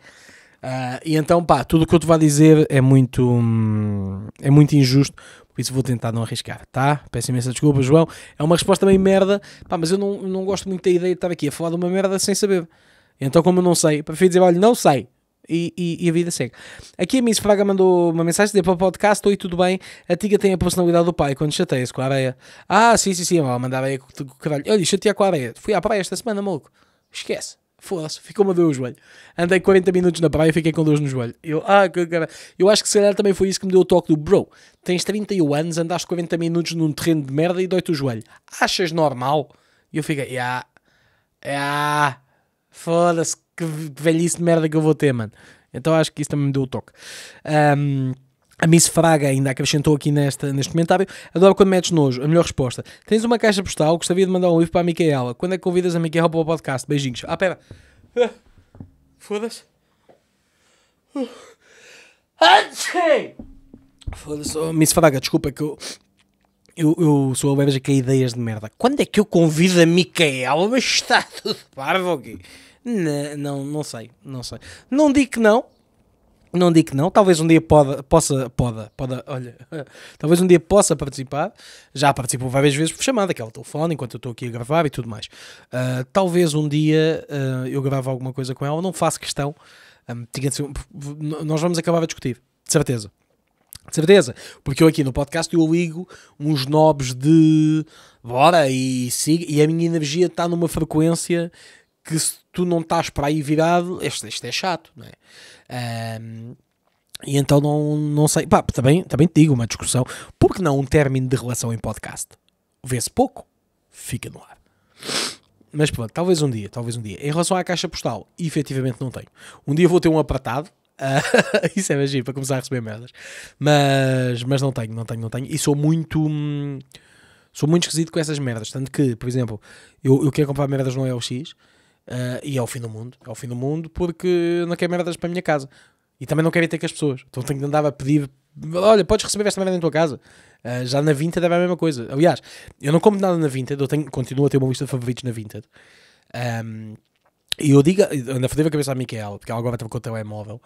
Uh, e então, pá, tudo o que eu te vá dizer é muito, hum, é muito injusto, por isso vou tentar não arriscar, tá? Peço imensa desculpa, João. É uma resposta meio merda, pá, mas eu não, não gosto muito da ideia de estar aqui a falar de uma merda sem saber. Então, como eu não sei, prefiro dizer, olha, não sei. E, e, e a vida segue. Aqui a Miss Fraga mandou uma mensagem de para o podcast: Oi, tudo bem? A Tiga tem a personalidade do pai quando chateia-se com a areia. Ah, sim, sim, sim, mandava areia com o caralho. Olha, chateia com a areia. Fui à praia esta semana, maluco. Esquece. Foda-se, ficou-me a no o joelho. Andei 40 minutos na praia e fiquei com dois no joelho. Eu, ah, cara, eu acho que se calhar também foi isso que me deu o toque do bro. Tens 31 anos, andaste 40 minutos num terreno de merda e dói-te o joelho. Achas normal? E eu fiquei, ah, yeah, yeah, foda-se, que velhice de merda que eu vou ter, mano. Então acho que isso também me deu o toque. Um, a Miss Fraga ainda acrescentou aqui nesta, neste comentário: adoro quando metes nojo. A melhor resposta. Tens uma caixa postal, gostaria de mandar um livro para a Micaela. Quando é que convidas a Micaela para o podcast? Beijinhos. Ah, pera. Ah, foda-se. Ah, foda-se. Oh, Miss Fraga, desculpa que eu. Eu, eu sou a beija que é ideias de merda. Quando é que eu convido a Micaela? Mas está tudo parvo aqui. Não, não, não sei. Não sei. Não digo que não. Não digo que não, talvez um dia poda, possa, poda, poda, olha, <laughs> talvez um dia possa participar, já participou várias vezes por chamada, aquele é telefone, enquanto eu estou aqui a gravar e tudo mais. Uh, talvez um dia uh, eu grave alguma coisa com ela, não faço questão, ah, um, nós vamos acabar a discutir, de certeza. De certeza, porque eu aqui no podcast eu ligo uns nobres de bora e siga, e a minha energia está numa frequência que se tu não estás para aí virado, isto, isto é chato, não é? Um, e então não, não sei. Pá, também, também te digo uma discussão. Por que não um término de relação em podcast? Vê-se pouco, fica no ar. Mas pronto, talvez um dia, talvez um dia. Em relação à caixa postal, efetivamente não tenho. Um dia vou ter um apartado. Uh, <laughs> isso é magia, para começar a receber merdas. Mas, mas não tenho, não tenho, não tenho. E sou muito. Hum, sou muito esquisito com essas merdas. Tanto que, por exemplo, eu, eu quero comprar merdas no LX Uh, e é o fim do mundo. É o fim do mundo porque não quero merdas para a minha casa. E também não quero ir ter com as pessoas. Então tenho que andar a pedir: olha, podes receber esta merda em tua casa. Uh, já na Vinted é a mesma coisa. Aliás, eu não como nada na Vinted, eu tenho, continuo a ter uma lista de favoritos na Vinted. Um, e eu digo, ando a foder a cabeça à Micaela, porque ela agora estava com o telemóvel,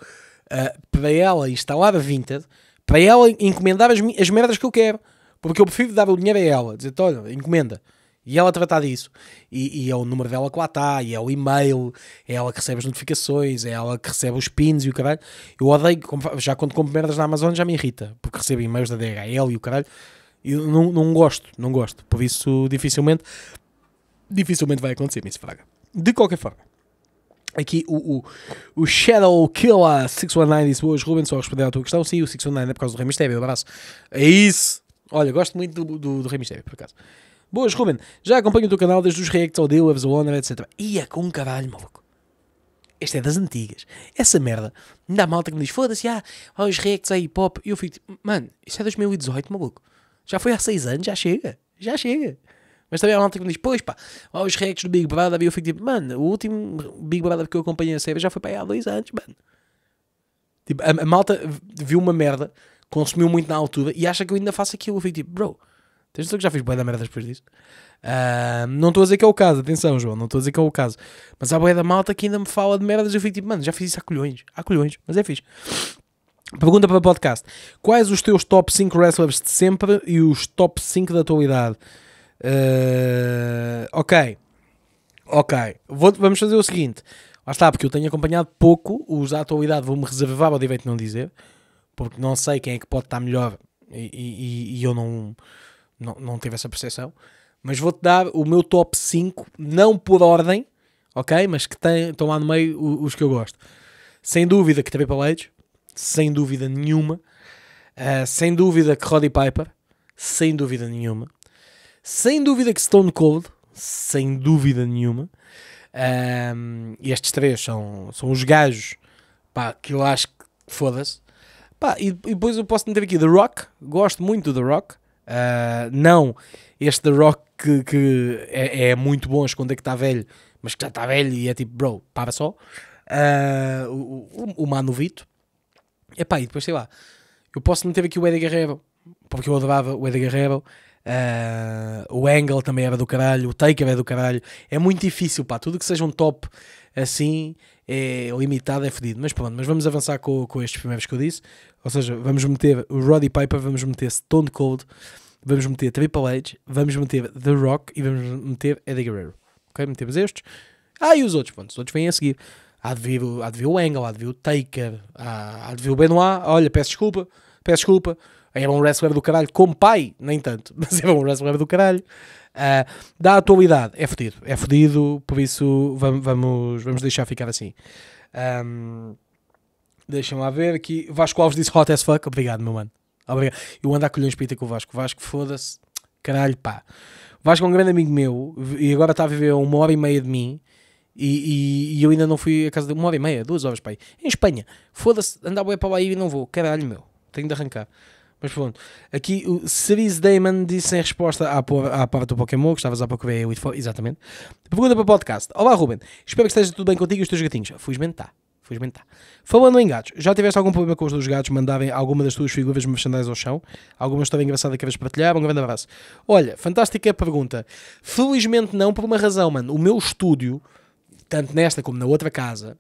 uh, para ela instalar a Vinted, para ela encomendar as, as merdas que eu quero. Porque eu prefiro dar o dinheiro a ela, dizer: olha, encomenda. E ela trata disso. E, e, é o número dela que lá está, e é o e-mail, é ela que recebe as notificações, é ela que recebe os pins e o caralho. Eu odeio, já quando compro merdas na Amazon já me irrita, porque recebo e-mails da DHL e o caralho. Eu não, não gosto, não gosto. Por isso, dificilmente, dificilmente vai acontecer, Miss Fraga. De qualquer forma, aqui o, o, o Shadow Killer 619 disse boas, Rubens, só responder à tua questão. Sim, o 619 é por causa do Rei Mistério, abraço. É isso! Olha, gosto muito do, do, do Rei Mistério, por acaso. Boas, Ruben. Já acompanho o teu canal desde os reacts ao Deal, Waves Honor, etc. Ia é com um caralho, maluco. Esta é das antigas. Essa merda. Me dá malta que me diz, foda-se, ah, os reacts aí pop E eu fico, tipo, mano, isso é 2018, maluco. Já foi há 6 anos, já chega. Já chega. Mas também há malta que me diz, pois pá, olha os reacts do Big Brother. E eu fico, tipo, mano, o último Big Brother que eu acompanhei a série já foi para aí há 2 anos, mano. Tipo, a, a malta viu uma merda, consumiu muito na altura e acha que eu ainda faço aquilo. Eu fico, tipo, bro Tens noção que já fiz boia da merda depois disso Uh, ah, não estou a dizer que é o caso, atenção, João, não estou a dizer que é o caso. Mas há boia da malta que ainda me fala de merdas. Eu fico tipo, mano, já fiz isso há colhões, há colhões, mas é fixe. Pergunta para o podcast: Quais os teus top 5 wrestlers de sempre e os top 5 da atualidade? Uh, ok, ok. Vou, vamos fazer o seguinte: lá está, porque eu tenho acompanhado pouco os da atualidade. Vou-me reservar ao direito de não dizer, porque não sei quem é que pode estar melhor e, e, e eu não não, não tive essa percepção, mas vou-te dar o meu top 5, não por ordem, ok? Mas que tem, estão lá no meio os, os que eu gosto. Sem dúvida que Triple H, sem dúvida nenhuma. Uh, sem dúvida que Roddy Piper, sem dúvida nenhuma. Sem dúvida que Stone Cold, sem dúvida nenhuma. Um, ehm, e estes três são, são os gajos pá, que eu acho que foda-se. e, e, depois eu posso meter aqui The Rock, gosto muito do The Rock. Uh, não, este The Rock que, que é, é, muito bom esconder que está velho, mas que já está velho e é tipo, bro, para só. Uh, o, o, o Manuvito. Epá, e depois sei lá, eu posso meter aqui o Eddie Guerrero, porque eu adorava o Eddie Guerrero. Uh, ah, o Angle também é era do caralho, o Taker é era do caralho. É muito difícil, pá. Tudo que seja um top assim é, o limitado é fedido. Mas pronto, mas vamos avançar com, com estes primeiros que eu disse. Ou seja, vamos meter o Roddy Piper, vamos meter Stone Cold, vamos meter Triple H, vamos meter The Rock e vamos meter Eddie Guerrero. Ok? Metemos estes. Ah, e os outros, pronto, os outros vêm a seguir. Há de vir, há de vir o Angle, há de vir o Taker, há, há de vir o Benoit. Olha, peço desculpa, peço desculpa ele é um wrestler do caralho, como pai, nem tanto, <laughs> mas ele é um wrestler do caralho. Uh, da atualidade, é fodido, é fodido, por isso vamos, vamos, deixar ficar assim. Um, Deixa-me lá ver aqui. Vasco Alves disse hot as fuck. Obrigado, meu mano. Obrigado. Eu ando a colher espírito com o Vasco. Vasco, foda-se. Caralho, pá. Vasco é um grande amigo meu e agora está a viver uma hora e meia de mim. E, e, e eu ainda não fui a casa de uma hora e meia, duas horas, pai. Em Espanha, foda-se, andar bem para lá e não vou. Caralho, meu, tenho de arrancar. Mas pronto, aqui o Cerise Damon disse em resposta à, à parte do Pokémon, que estavas a pouco ver exatamente. Pergunta para o podcast. Olá Ruben, espero que esteja tudo bem contigo e os teus gatinhos. Felizmente está. Felizmente está. Falando em gatos, já tiveste algum problema com os gatos? Mandarem alguma das tuas figuras merchandise ao chão? Alguma história engraçada que queres partilhar? Um grande abraço. Olha, fantástica pergunta. Felizmente não, por uma razão, mano. O meu estúdio, tanto nesta como na outra casa,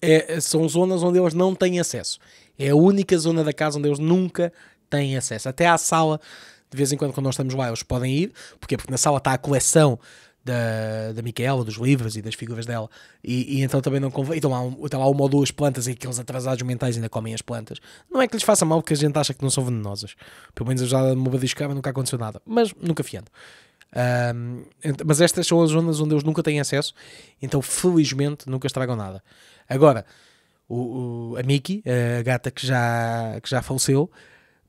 é, são zonas onde eles não têm acesso. É a única zona da casa onde eles nunca têm acesso. Até à sala, de vez em quando, quando nós estamos lá, eles podem ir. Porquê? Porque na sala está a coleção da, da Micaela, dos livros e das figuras dela. E, e então também não convém. Então há, um, então há uma ou duas plantas e aqueles atrasados mentais ainda comem as plantas. Não é que lhes faça mal porque a gente acha que não são venenosas. Pelo menos eu já me badiscava nunca aconteceu nada. Mas nunca fiando. Um, mas estas são as zonas onde eles nunca têm acesso. Então felizmente nunca estragam nada. Agora o, o, a Mickey, a gata que já, que já faleceu,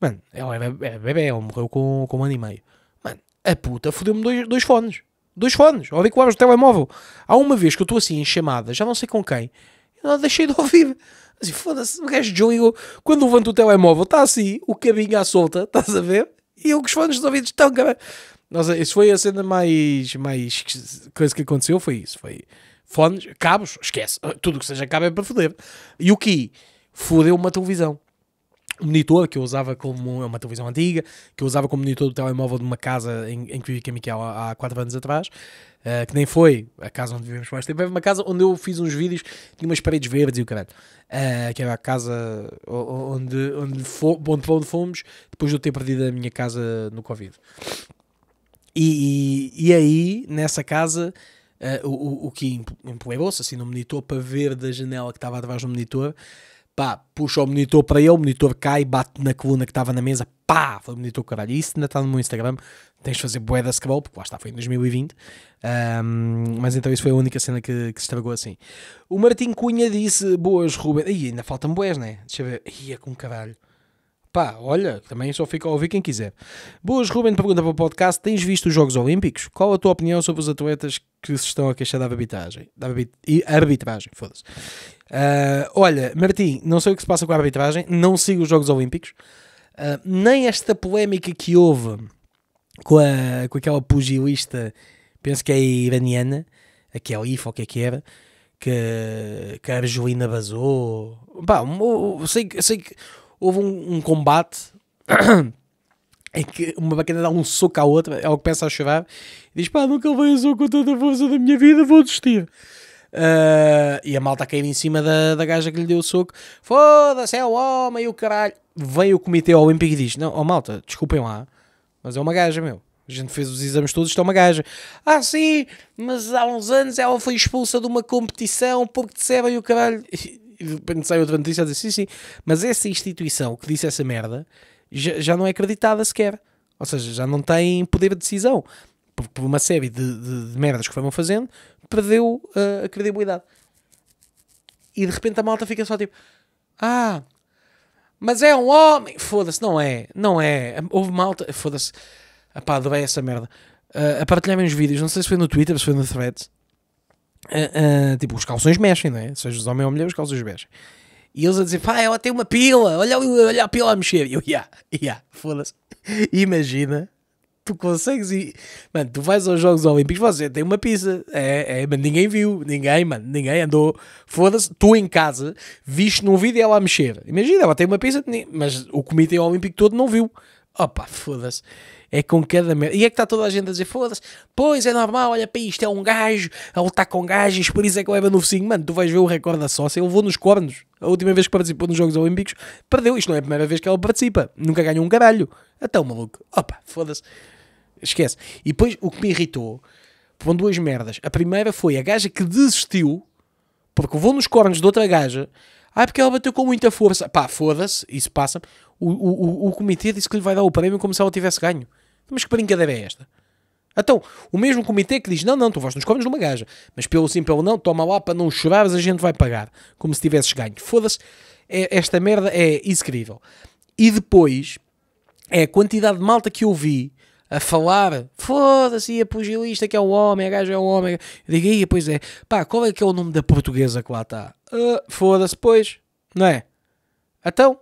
mano, ela é bebê, ela morreu com, com um ano e meio. Mano, a puta fodeu-me dois, dois fones. Dois fones, o auriculares do telemóvel. Há uma vez que eu estou assim em chamada, já não sei com quem, eu não deixei de ouvir. Assim, foda-se, o gajo desligou. Quando levanto o telemóvel, está assim, o cabinho à solta, estás a ver? E eu com os fones dos ouvidos estão, cara. Nossa, isso foi a cena mais, mais coisa que aconteceu, foi isso. Foi Fones, cabos, esquece. Tudo que seja cabo é para foder. E o que? Fodeu uma televisão. Um monitor que eu usava como é uma televisão antiga, que eu usava como monitor do telemóvel de uma casa em, em que vivi com a Miquel há, há 4 anos atrás, uh, que nem foi a casa onde vivemos mais tempo, é uma casa onde eu fiz uns vídeos, tinha umas paredes verdes e o caralho, uh, que era a casa onde, onde, onde, onde fomos depois de eu ter perdido a minha casa no Covid. E, e, e aí, nessa casa, uh, o, o que empoeirou-se, assim, no monitor, para ver da janela que estava atrás do monitor. Pá, puxa o monitor para ele, o monitor cai, bate na coluna que estava na mesa, pá, foi o monitor caralho. isso ainda está no meu Instagram, tens de fazer bué da scroll, porque lá está, foi em 2020. Um, ehm, mas então isso foi a única cena que, que se estragou assim. O Martim Cunha disse, boas Ruben, Ih, ainda faltam boés, né? Deixa eu ver, ia é com caralho. Pá, olha, também só fica a ouvir quem quiser. Boas, Ruben, pergunta para o podcast: tens visto os Jogos Olímpicos? Qual a tua opinião sobre os atletas que se estão a queixar da arbitragem? Da arbitragem, foda-se. Uh, olha, Martim, não sei o que se passa com a arbitragem, não sigo os Jogos Olímpicos, uh, nem esta polémica que houve com, a, com aquela pugilista, penso que é iraniana, aquela IFA, o que é que era que, que a Argelina vazou. Pá, eu sei, eu sei que houve um, um combate <clears throat> em que uma bacana dá um soco à outra, é ela pensa a chorar e diz: pá, nunca levei a soco com tanta força da minha vida, vou desistir. Uh, e a malta caiu em cima da, da gaja que lhe deu o soco. Foda-se, é o homem e o caralho. Vem o Comitê Olímpico e diz: Não, oh, malta, desculpem lá, mas é uma gaja, meu. A gente fez os exames todos, está é uma gaja. Ah, sim, mas há uns anos ela foi expulsa de uma competição porque disseram e o caralho. <laughs> e de repente sai outra notícia a dizer sim, sim. Mas essa instituição que disse essa merda já, já não é acreditada sequer. Ou seja, já não tem poder de decisão. Por, por uma série de, de, de, merdas que foram fazendo, perdeu uh, a credibilidade. E de repente a malta fica só tipo: Ah, mas é um homem. Foda-se, não é. Não é. Houve malta. Foda-se. Apá, adorei essa merda. Uh, a partilharem os vídeos. Não sei se foi no Twitter, se foi no Threads. Uh, tipo, os calções mexem, não é? Seja os homens ou mulheres os calções mexem. E eles a dizer, pá, ela tem uma pila, olha, olha a pila a mexer. E eu, yeah, yeah, foda-se. <laughs> Imagina, tu consegues ir. Mano, tu vais aos Jogos Olímpicos, você tem uma pizza. É, é, mas ninguém viu, ninguém, mano, ninguém andou. Foda-se, tu em casa viste num vídeo ela a mexer. Imagina, ela tem uma pizza, mas o Comitê Olímpico todo não viu. Opa, foda-se. É com cada merda. E é que está toda a gente a dizer: foda-se, pois é normal, olha para isto, é um gajo, ele está com gajos, por isso é que leva no focinho. Mano, tu vais ver o recorde da sócia, ele levou nos cornos. A última vez que participou nos Jogos Olímpicos, perdeu. Isto não é a primeira vez que ela participa. Nunca ganhou um caralho. Até o maluco. Opa, foda-se. Esquece. E depois o que me irritou foram duas merdas. A primeira foi a gaja que desistiu, porque levou nos cornos de outra gaja. Ah, porque ela bateu com muita força. Pá, foda-se, isso passa. O, o, o, o comitê disse que lhe vai dar o prémio como se ela tivesse ganho. Mas que brincadeira é esta? Então, o mesmo comitê que diz: não, não, tu vais nos comes numa gaja, mas pelo sim, pelo não, toma lá para não chorares, a gente vai pagar, como se tivesses ganho. Foda-se, é, esta merda é incrível. E depois, é a quantidade de malta que eu vi a falar: foda-se, a pugilista que é o homem, a gaja é o homem. Eu digo: pois é, pá, qual é que é o nome da portuguesa que lá está? Uh, foda-se, pois, não é? Então,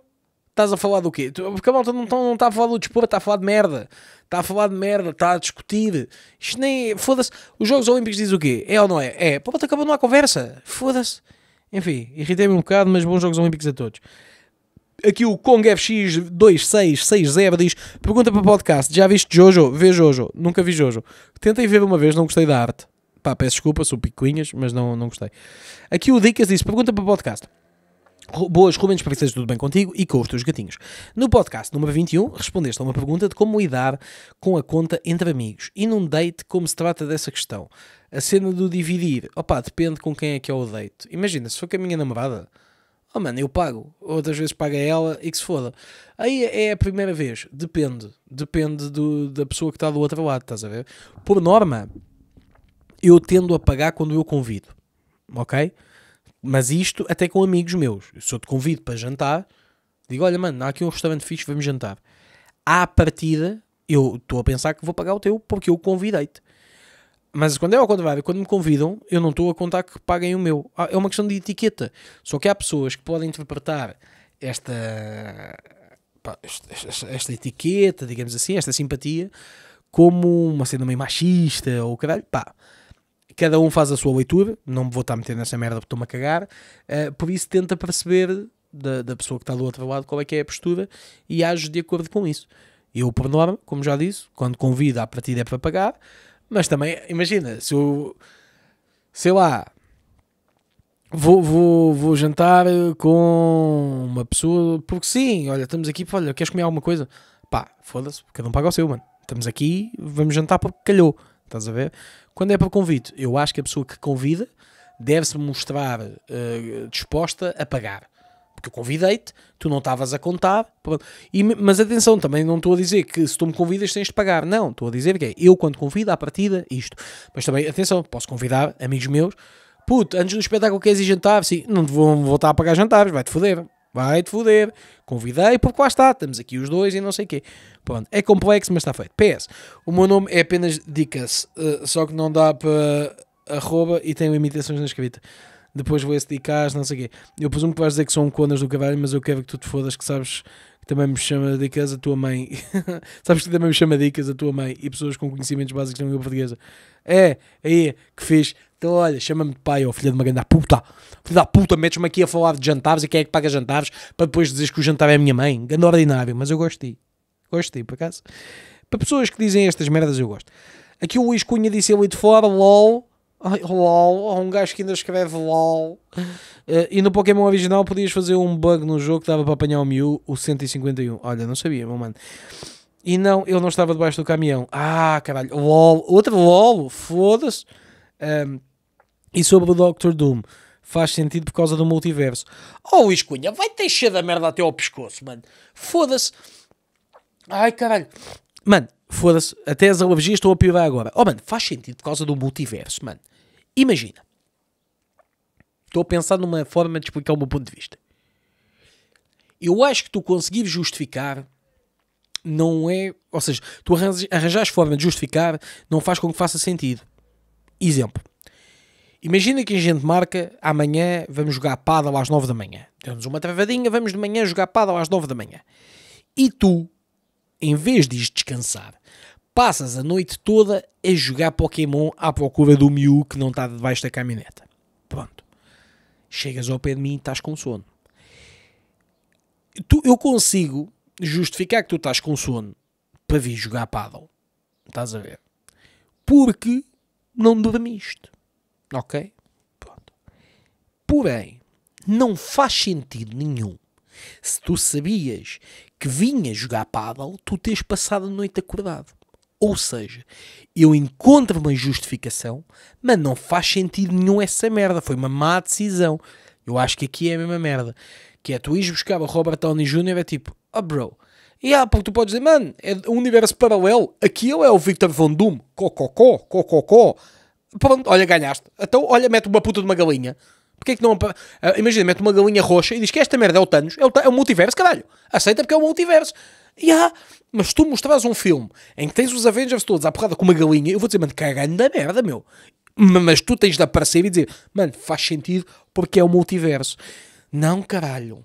estás a falar do quê? Porque a malta não está não tá a falar do desporto, está a falar de merda. Está a falar de merda, está a discutir. Isto nem. Foda-se. Os Jogos Olímpicos diz o quê? É ou não é? É. Pronto, acabou, não há conversa. Foda-se. Enfim, irritei-me um bocado, mas bons Jogos Olímpicos a todos. Aqui o Kong FX 2660 diz: Pergunta para o podcast: Já viste Jojo? Vê Jojo. Nunca vi Jojo. Tentei ver uma vez, não gostei da arte. Pá, peço desculpa, sou picuinhas, mas não, não gostei. Aqui o Dicas diz Pergunta para o podcast. Boas, Rubens, para tudo bem contigo e com os teus gatinhos. No podcast número 21, respondeste a uma pergunta de como lidar com a conta entre amigos e num date como se trata dessa questão. A cena do dividir, opá, depende com quem é que é o date. Imagina, se for com a minha namorada, oh mano, eu pago. Outras vezes paga ela e que se foda. Aí é a primeira vez, depende. Depende do, da pessoa que está do outro lado, estás a ver? Por norma, eu tendo a pagar quando eu convido, ok? Mas isto até com amigos meus. Se eu te convido para jantar, digo: olha, mano, há aqui um restaurante fixe, vamos jantar. À partida, eu estou a pensar que vou pagar o teu porque eu convidei-te. Mas quando é ao contrário, quando me convidam, eu não estou a contar que paguem o meu. Ah, é uma questão de etiqueta. Só que há pessoas que podem interpretar esta, pá, esta, esta, etiqueta, digamos assim, esta simpatia, como uma cena meio machista ou caralho. Pá, cada um faz a sua leitura, não me vou estar a meter nessa merda porque estou-me a cagar, uh, por isso tenta perceber da, da pessoa que está do outro lado qual é que é a postura e age de acordo com isso. Eu, por norma, como já disse, quando convido à partida é para pagar, mas também, imagina, se eu, sei lá, vou, vou, vou jantar com uma pessoa, porque sim, olha, estamos aqui, olha, queres comer alguma coisa? Pá, foda-se, cada um paga o seu, mano. Estamos aqui, vamos jantar porque calhou, estás a ver? Quando é para convite, eu acho que a pessoa que convida deve-se mostrar uh, disposta a pagar. Porque eu convidei-te, tu não estavas a contar. E, mas atenção, também não estou a dizer que se tu me convidas tens de pagar. Não, estou a dizer que é eu quando convido à partida isto. Mas também, atenção, posso convidar amigos meus. Puto, antes do espetáculo queres ir jantar? Sim, não te vou voltar a pagar jantares, vai-te foder vai-te foder. Convidei porque lá está, estamos aqui os dois e não sei o quê. Pronto, é complexo, mas está feito. PS, o meu nome é apenas Dicas, uh, só que não dá para arroba e tem limitações na escrita. Depois vou esse Dicas, não sei o quê. Eu presumo que vais dizer que são conas do cavalo mas eu quero que tu te fodas que sabes também me chama dicas a tua mãe. <laughs> Sabes que também me chama dicas a tua mãe e pessoas com conhecimentos básicos de língua portuguesa. É, aí, que fiz. Então, olha, chama-me de pai, ou filha de uma grande puta. Filha da puta, metes-me aqui a falar de jantares e quem é que paga jantares para depois dizeres que o jantar é a minha mãe. Ganda ordinário, mas eu gosto de ti. Gosto de ti, por acaso. Para pessoas que dizem estas merdas, eu gosto. Aqui o Luís Cunha disse ali de fora, lol, LOL, há um gajo que ainda escreve LOL. Uh, e no Pokémon original podias fazer um bug no jogo que dava para apanhar o Mew, o 151. Olha, não sabia, meu mano. E não, ele não estava debaixo do caminhão. Ah, caralho, LOL, outro LOL, foda-se. Um, e sobre o Doctor Doom, faz sentido por causa do multiverso. Oh, Luís Cunha, vai ter cheio da merda até ao pescoço, mano. Foda-se. Ai, caralho. Mano, foda-se, até as alergias estão a piorar agora. Oh, mano, faz sentido por causa do multiverso, mano. Imagina. Estou a pensar numa forma de tipo, explicar é o meu ponto de vista. Eu acho que tu conseguires justificar não é. Ou seja, tu arranjas, forma de justificar não faz com que faça sentido. Exemplo. Imagina que a gente marca amanhã vamos jogar paddle às 9 da manhã. Temos uma travadinha, vamos de manhã jogar paddle às 9 da manhã. E tu, em vez de descansar, passas a noite toda a jogar Pokémon à procura do Mew que não está debaixo da caminhoneta. Pronto. Chegas ao pé de mim e estás com sono. Tu, eu consigo justificar que tu estás com sono para vir jogar paddle. Estás a ver? Porque não dormiste. Ok? Pronto. Porém, não faz sentido nenhum se tu sabias que vinha jogar paddle, tu tens passado a noite acordado. Ou seja, eu encontro uma justificação, mas não faz sentido nenhum essa merda. Foi uma má decisão. Eu acho que aqui é a mesma merda. Que é tu ires buscar o Robert Downey Jr. é tipo, oh bro, e yeah, porque tu podes dizer, mano, é um universo paralelo. Aqui ele é o Victor Von Doom. Cococó, cococó. Pronto, olha, ganhaste. Então, olha, mete uma puta de uma galinha. Porquê é que não. Ah, imagina, mete uma galinha roxa e diz que esta merda é o Thanos, é o, é o multiverso, caralho. Aceita porque é o multiverso. Yeah. Mas tu mostras um filme em que tens os Avengers todos à porrada com uma galinha, eu vou dizer, mano, cagando da merda, meu. Mas tu tens de aparecer e dizer, mano, faz sentido porque é o multiverso. Não, caralho.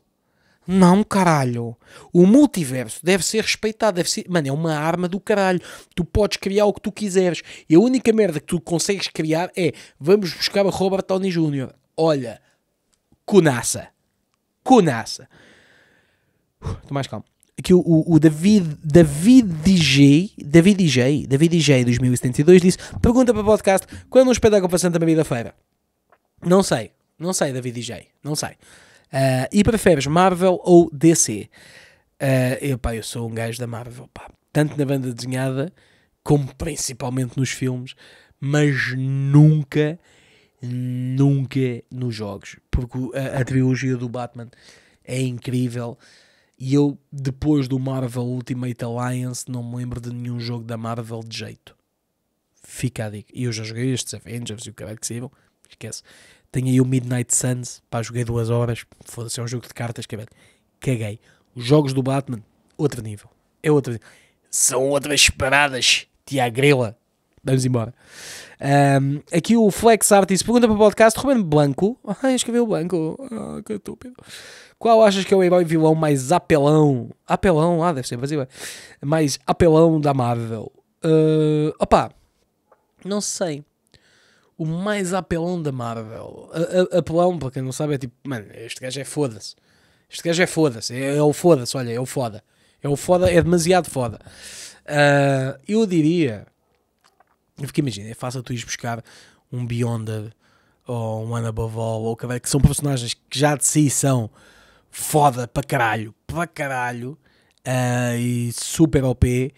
Não, caralho. O multiverso deve ser respeitado. Deve ser... Mano, é uma arma do caralho. Tu podes criar o que tu quiseres. E a única merda que tu consegues criar é vamos buscar a Robert Downey Jr. Olha, cunaça. Cunaça. Estou mais calmo que o, o, David, David DJ, David DJ, David DJ 2072 disse: pergunta para o podcast quando um espetáculo para Santa Maria da Feira? Não sei, não sei, David DJ, não sei. Uh, e preferes Marvel ou DC? Uh, ah, eu, pá, eu sou um gajo da Marvel, pá. tanto na banda desenhada como principalmente nos filmes, mas nunca, nunca nos jogos, porque a, a trilogia do Batman é incrível. E eu, depois do Marvel Ultimate Alliance, não me lembro de nenhum jogo da Marvel de jeito. Fica a dica. E eu já joguei estes Avengers e o caralho que saíram. Esquece. Tenho aí o Midnight Suns. Pá, joguei duas horas. Foda-se, é um jogo de cartas, cabelo. É Caguei. Os jogos do Batman, outro nível. É outro nível. São outras paradas. Tiago Grela vamos embora. Um, aqui o Flex Artist pergunta para o podcast: Ruben Blanco. Ah, <laughs> escreveu o Blanco. Ah, que estúpido. Qual achas que é o herói vilão mais apelão? Apelão, ah, deve ser brasileiro. Mais apelão da Marvel. Uh, opá, não sei. O mais apelão da Marvel. A, a, apelão, para quem não sabe, é tipo, mano, este gajo é foda-se. Este gajo é foda-se. É, é, o foda-se, olha, é o foda. É o foda, é demasiado foda. Uh, eu diria eu fiquei, imagina, é fácil tu ires buscar um Beyonder ou um Ana All ou o que são personagens que já de si são foda para caralho, para caralho, uh, e super OP, e,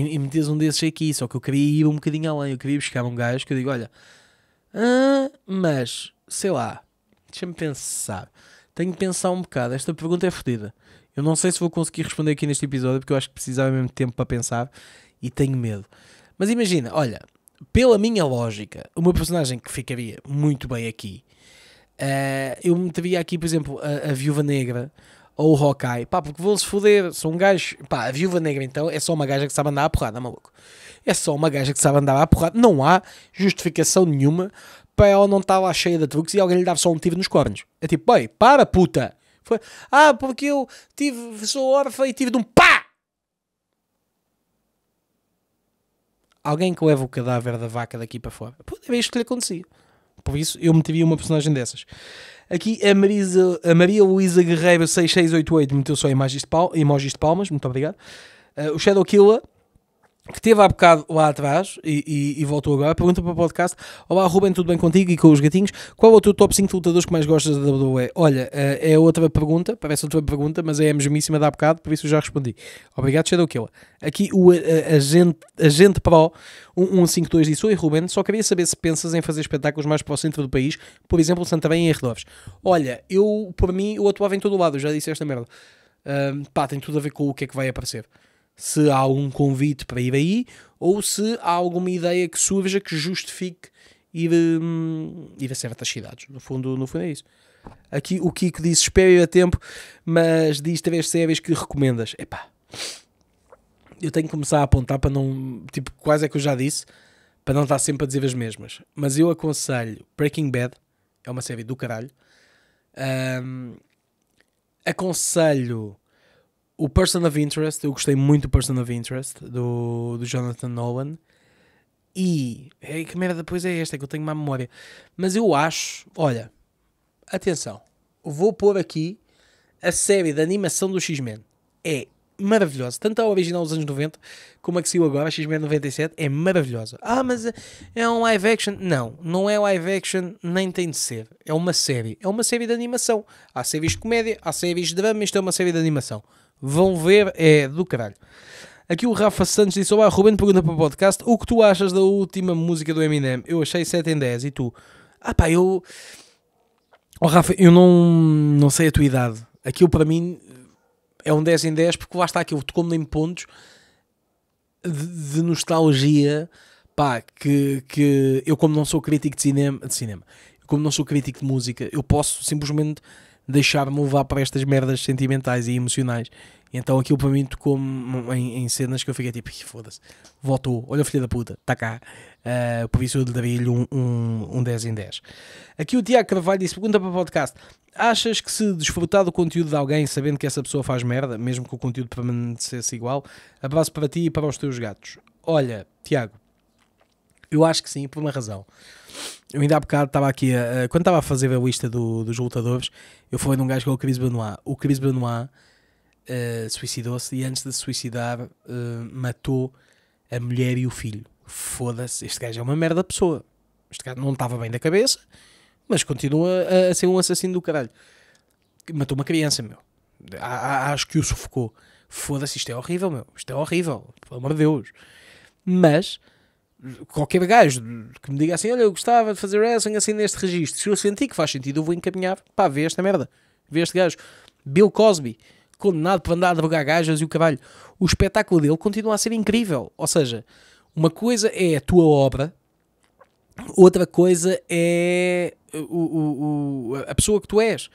e metes um desses aqui. Só que eu queria ir um bocadinho além, eu queria buscar um gajo que eu digo, olha, mas sei lá, deixa-me pensar. Tenho que pensar um bocado. Esta pergunta é fodida. Eu não sei se vou conseguir responder aqui neste episódio porque eu acho que precisava mesmo tempo para pensar e tenho medo. Mas imagina, olha, pela minha lógica, uma personagem que ficaria muito bem aqui, uh, eu meteria aqui, por exemplo, a, a Viúva Negra ou o Hawkeye, pá, porque vão-se foder, são um gajo, pá, a Viúva Negra então é só uma gaja que sabe andar à porrada, maluco. É só uma gaja que sabe andar à porrada, não há justificação nenhuma para ela não estar lá cheia de truques e alguém lhe dava só um tiro nos cornos. É tipo, bem, para puta! Foi, ah, porque eu tive, sou órfã e tive de um pá! alguém que leva o cadáver da vaca daqui para fora. Pô, é era isto que lhe acontecia. Por isso, eu meteria uma personagem dessas. Aqui a, Marisa, a Maria Luísa Guerreiro 6688 meteu só emojis de, pal, emojis de palmas, muito obrigado. Uh, o Shadow Killer que teve há bocado lá atrás e, e, e, voltou agora, pergunta para o podcast: Olá Ruben, tudo bem contigo e com os gatinhos? Qual é o teu top 5 lutadores que mais gostas da WWE? Olha, eh, é outra pergunta, parece outra pergunta, mas é a mesmíssima de há bocado, por isso eu já respondi. Obrigado, Shadow Killer. Aqui o eh, eh, agente, Pro 152 disse: Oi Ruben, só queria saber se pensas em fazer espetáculos mais para o centro do país, por exemplo, Santarém e arredores. Olha, eu, por mim, eu atuava em todo o lado, já disse esta merda. pá, tem tudo a ver com o que é que vai aparecer se há algum convite para ir aí ou se há alguma ideia que surja que justifique ir, hum, ir a certas cidades. No fundo, no fundo é isso. Aqui o Kiko diz: espera ir a tempo, mas diz três séries que recomendas. Epá, eu tenho que começar a apontar para não. Tipo, quase é que eu já disse, para não estar sempre a dizer as mesmas. Mas eu aconselho Breaking Bad, é uma série do caralho. Um, aconselho o Person of Interest, eu gostei muito do Person of Interest, do, do Jonathan Nolan. E que merda depois é esta é que eu tenho má memória. Mas eu acho, olha, atenção, vou pôr aqui a série de animação do X-Men. É maravilhosa. Tanto a original dos anos 90 como a que saiu agora, a X-Men 97, é maravilhosa. Ah, mas é, é um live action? Não, não é live action, nem tem de ser. É uma série. É uma série de animação. Há séries de comédia, há séries de drama, isto é uma série de animação vão ver, é do caralho. Aqui o Rafa Santos disse: Olá, Ruben, pergunta para o podcast: O que tu achas da última música do Eminem? Eu achei 7 em 10. E tu? Ah, pá, eu. Oh, Rafa, eu não, não sei a tua idade. Aquilo para mim é um 10 em 10, porque lá está aquilo, tocou-me em pontos de, de, nostalgia. Pá, que, que eu, como não sou crítico de cinema, de cinema, como não sou crítico de música, eu posso simplesmente deixar-me levar para estas merdas sentimentais e emocionais. Então aquilo para mim tocou em, em, cenas que eu fiquei tipo, foda-se, voltou, olha a filha da puta, está cá. Uh, por isso eu daria-lhe um, um, um 10 em 10. Aqui o Tiago Carvalho disse: pergunta para o podcast: achas que se desfrutar do conteúdo de alguém sabendo que essa pessoa faz merda, mesmo que o conteúdo permanecesse igual, abraço para ti e para os teus gatos? Olha, Tiago, eu acho que sim, por uma razão. Eu ainda há bocado estava aqui, a, a, quando estava a fazer a lista do, dos lutadores, eu falei de um gajo que é o Chris Benoit. O Chris Benoit uh, suicidou-se e antes de se suicidar uh, matou a mulher e o filho. Foda-se, este gajo é uma merda pessoa. Este gajo não estava bem da cabeça, mas continua a, a ser um assassino do caralho. Matou uma criança, meu. A, acho que o sufocou. Foda-se, isto é horrível, meu. Isto é horrível, pelo amor de Deus. Mas qualquer gajo que me diga assim: Olha, eu gostava de fazer wrestling assim neste registro. Se eu sentir que faz sentido, eu vou encaminhar. para ver esta merda. ver este gajo. Bill Cosby, condenado por andar a drogar gajas e o caralho. O espetáculo dele continua a ser incrível. Ou seja, uma coisa é a tua obra, outra coisa é o, o, o a pessoa que tu és.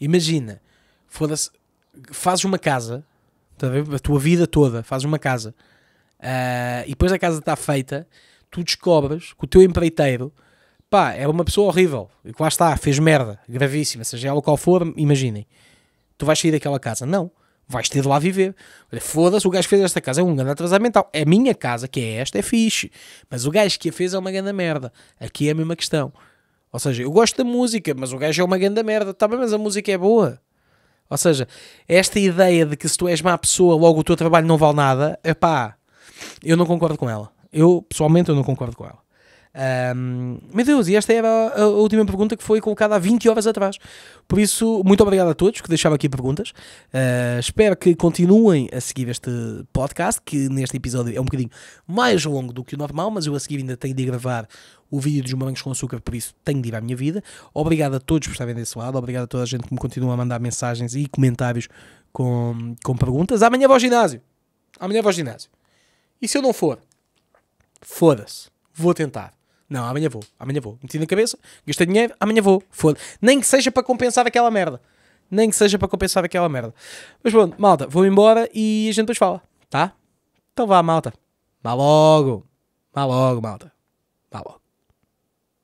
Imagina, fazes uma casa, tá a tua vida toda, fazes uma casa Uh, e depois a casa está feita, tu descobres que o teu empreiteiro pá, é uma pessoa horrível, que lá está, fez merda, gravíssima, seja ela qual for, imaginem. Tu vais sair daquela casa? Não. Vais ter de lá viver. Foda-se, o gajo que fez esta casa é um grande atrasamento mental. É a minha casa, que é esta, é fixe. Mas o gajo que a fez é uma grande merda. Aqui é a mesma questão. Ou seja, eu gosto da música, mas o gajo é uma grande merda. Tá bem, mas a música é boa. Ou seja, esta ideia de que se tu és má pessoa, logo o teu trabalho não vale nada, é pá, eu não concordo com ela. Eu, pessoalmente, eu não concordo com ela. Um, meu Deus, e esta era a última pergunta que foi colocada há 20 horas atrás. Por isso, muito obrigado a todos que deixaram aqui perguntas. Uh, espero que continuem a seguir este podcast, que neste episódio é um bocadinho mais longo do que o normal, mas eu a seguir ainda tenho de gravar o vídeo dos morangos com açúcar, por isso tenho de ir à minha vida. Obrigado a todos por estarem desse lado, obrigado a toda a gente que me continua a mandar mensagens e comentários com, com perguntas. Amanhã vou ao ginásio. Amanhã vou ao ginásio. E se eu não for? Foda-se. Vou tentar. Não, amanhã vou, amanhã vou. Meti na cabeça, gastei dinheiro, amanhã vou, foda -se. Nem que seja para compensar aquela merda. Nem que seja para compensar aquela merda. Mas pronto, malta, vou embora e a gente depois fala, tá? Então vá, malta. Vá logo. Vá logo, malta. Vá logo.